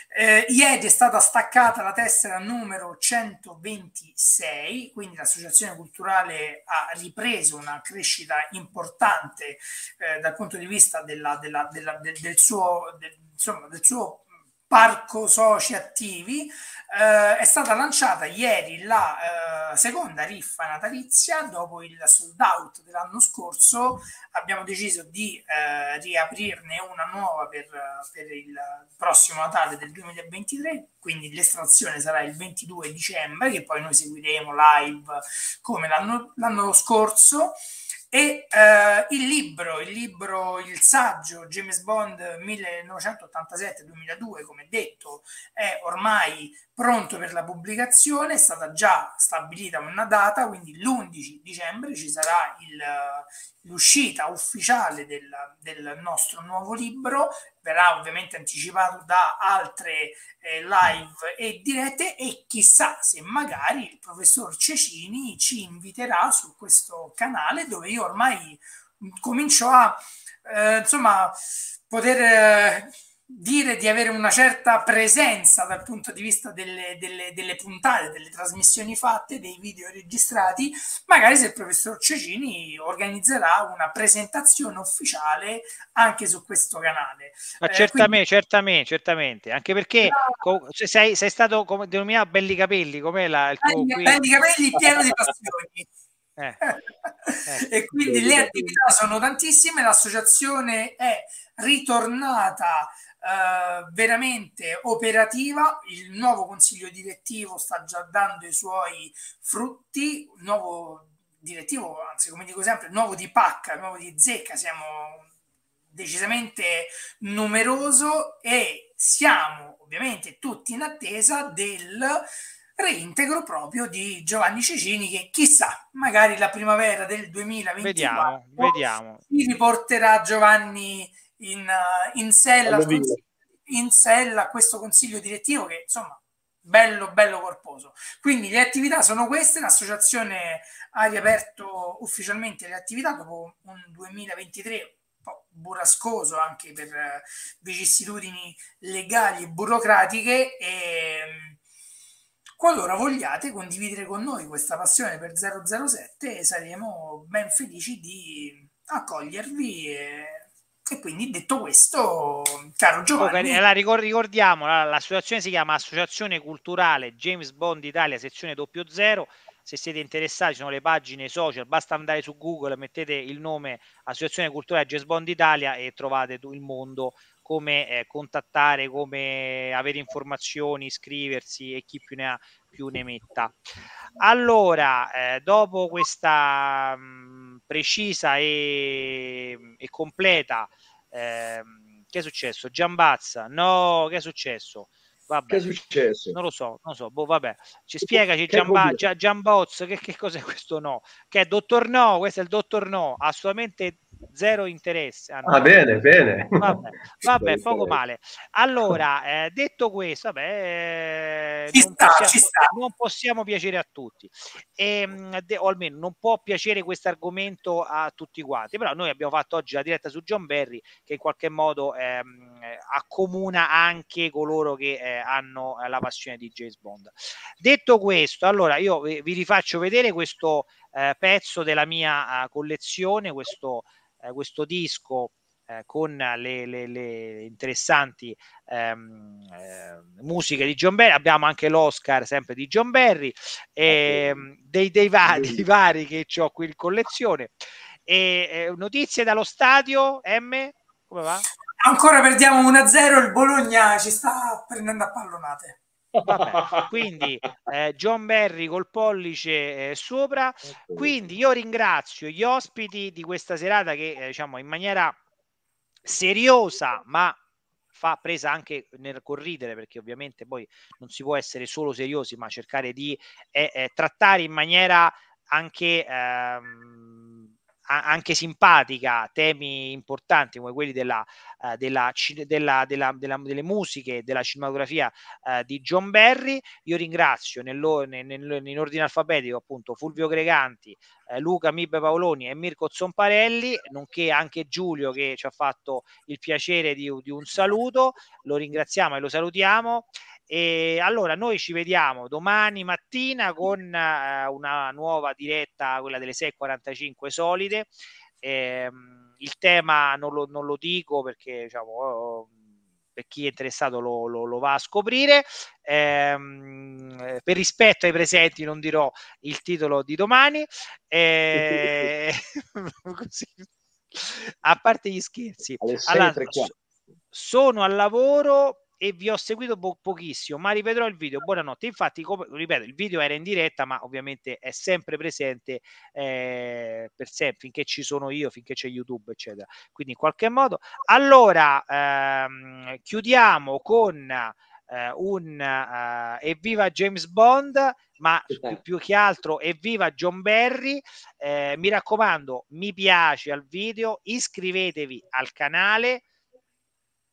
Eh, ieri è stata staccata la tessera numero 126, quindi l'associazione culturale ha ripreso una crescita importante eh, dal punto di vista della, della, della, del, del suo... Del, insomma, del suo parco soci attivi. Eh, è stata lanciata ieri la eh, seconda riffa natalizia dopo il sold out dell'anno scorso. Abbiamo deciso di eh, riaprirne una nuova per, per, il prossimo Natale del 2023. Quindi l'estrazione sarà il 22 dicembre, che poi noi seguiremo live come l'anno, l'anno scorso. E eh, il libro, il libro, il saggio James Bond 1987-2002, come detto, è ormai pronto per la pubblicazione, è stata già stabilita una data, quindi l'11 dicembre ci sarà il, l'uscita ufficiale del, del nostro nuovo libro verrà ovviamente anticipato da altre eh, live e dirette e chissà se magari il professor Cecini ci inviterà su questo canale dove io ormai comincio a eh, insomma poter eh, dire di avere una certa presenza dal punto di vista delle, delle, delle, puntate, delle trasmissioni fatte, dei video registrati, magari se il professor Cecini organizzerà una presentazione ufficiale anche su questo canale. No, eh, certamente, quindi... certamente, certamente, anche perché no. sei, sei, stato come denominato Belli Capelli, com'è la, il tuo, qui... Belli Capelli pieno di passioni. Eh, eh. e quindi le attività sono tantissime, l'associazione è ritornata eh, veramente operativa, il nuovo consiglio direttivo sta già dando i suoi frutti, il nuovo direttivo, anzi come dico sempre, il nuovo di pacca, il nuovo di zecca, siamo decisamente numeroso e siamo ovviamente tutti in attesa del reintegro proprio di Giovanni Cecini che chissà, magari la primavera del 2024 vediamo, vediamo. si riporterà Giovanni in, eh, in, sella, in sella questo consiglio direttivo che insomma bello bello corposo quindi le attività sono queste l'associazione ha riaperto ufficialmente le attività dopo un 2023 un po' burrascoso anche per eh, vicissitudini legali e burocratiche e mm, qualora vogliate condividere con noi questa passione per 007 saremo ben felici di accogliervi e e quindi detto questo, caro Giovanni. Eh, la ricordiamo, l'associazione si chiama Associazione Culturale James Bond Italia, sezione doppio zero. Se siete interessati, sono le pagine social. Basta andare su Google, mettete il nome Associazione Culturale James Bond Italia e trovate il mondo come eh, contattare, come avere informazioni, iscriversi e chi più ne ha più ne metta. Allora, eh, dopo questa. Mh, mm, precisa e, e completa. Eh, che è successo? Giambazza? No, che è successo? Vabbè, che è successo? Non lo so, non lo so. Boh, vabbè. Ci spiegaci che Giamba, che, che cos'è questo no? Che è dottor no, questo è il dottor no, assolutamente zero interesse. Ah, ah bene, bene. Vabbè, vabbè poco male. Allora, eh, detto questo, vabbè, eh, non, sta, possiamo, non, possiamo, piacere a tutti, ehm, e, o almeno non può piacere questo argomento a tutti quanti, però noi abbiamo fatto oggi la diretta su John Berry che in qualche modo eh, accomuna anche coloro che eh, hanno la passione di James Bond. Detto questo, allora io vi, vi rifaccio vedere questo eh, pezzo della mia eh, collezione, questo eh, questo disco eh, con le, le, le interessanti ehm, eh, musiche di John Berry, abbiamo anche l'Oscar sempre di John Berry, ehm, dei, dei, vari, dei vari che ho qui in collezione. E, eh, notizie dallo stadio, M, come va? Ancora perdiamo 1-0, il Bologna ci sta prendendo a pallonate. Vabbè, quindi eh, John Berry col pollice eh, sopra. Quindi io ringrazio gli ospiti di questa serata che eh, diciamo in maniera seriosa ma fa presa anche nel corridere perché ovviamente poi non si può essere solo seriosi ma cercare di eh, eh, trattare in maniera anche ehm, anche simpatica temi importanti come quelli della, eh, della, della, delle musiche, della cinematografia eh, di John Barry. Io ringrazio nel, nel, in ordine alfabetico appunto Fulvio Greganti, eh, Luca Mibbe Paoloni e Mirko Zomparelli, nonché anche Giulio che ci ha fatto il piacere di, di un saluto. Lo ringraziamo e lo salutiamo. E allora noi ci vediamo domani mattina con eh, una nuova diretta, quella delle 6.45 solide. Eh, il tema non lo, non lo, dico perché diciamo, oh, oh, per chi è interessato lo, lo, lo va a scoprire. Eh, per rispetto ai presenti non dirò il titolo di domani. a parte gli scherzi. Allora, sono al lavoro e vi ho seguito po- pochissimo, ma rivedrò il video. Buonanotte. Infatti, come, ripeto, il video era in diretta, ma ovviamente è sempre presente eh, per sempre, finché ci sono io, finché c'è YouTube, eccetera. Quindi in qualche modo. Allora, ehm, chiudiamo con eh, un eh, evviva James Bond, ma più, più, che altro evviva John Barry. Eh, mi raccomando, mi piace al video, iscrivetevi al canale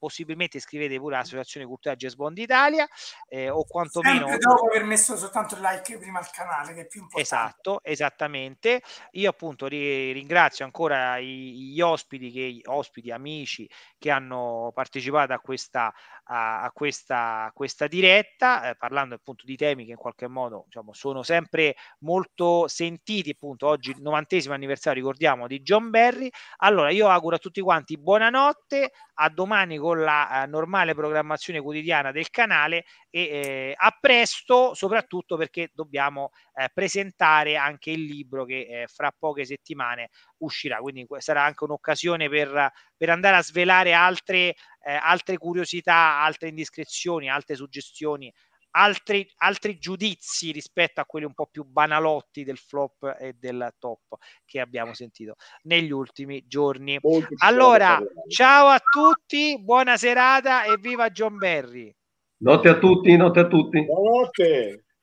possibilmente scrivete pure all'Associazione Culturale Jazz Bond Italia eh, o quantomeno... Sempre dopo aver messo soltanto il like prima al canale che è più importante. Esatto, esattamente. Io appunto ri- ringrazio ancora i- gli ospiti, che, ospiti, amici che hanno partecipato a questa a, a, questa, a questa, diretta, eh, parlando appunto di temi che in qualche modo diciamo, sono sempre molto sentiti, appunto oggi il novantesimo anniversario, ricordiamo, di John Berry. Allora io auguro a tutti quanti buonanotte, a domani con la eh, normale programmazione quotidiana del canale e eh, a presto soprattutto perché dobbiamo eh, presentare anche il libro che eh, fra poche settimane uscirà, quindi sarà anche un'occasione per, per andare a svelare altre, eh, altre curiosità, altre indiscrezioni, altre suggestioni, Altri, altri, giudizi rispetto a quelli un po' più banalotti del flop e del top che abbiamo sentito negli ultimi giorni. Allora, ciao a tutti, buona serata e viva John Berry. Notte a tutti, notte a tutti. Buonanotte.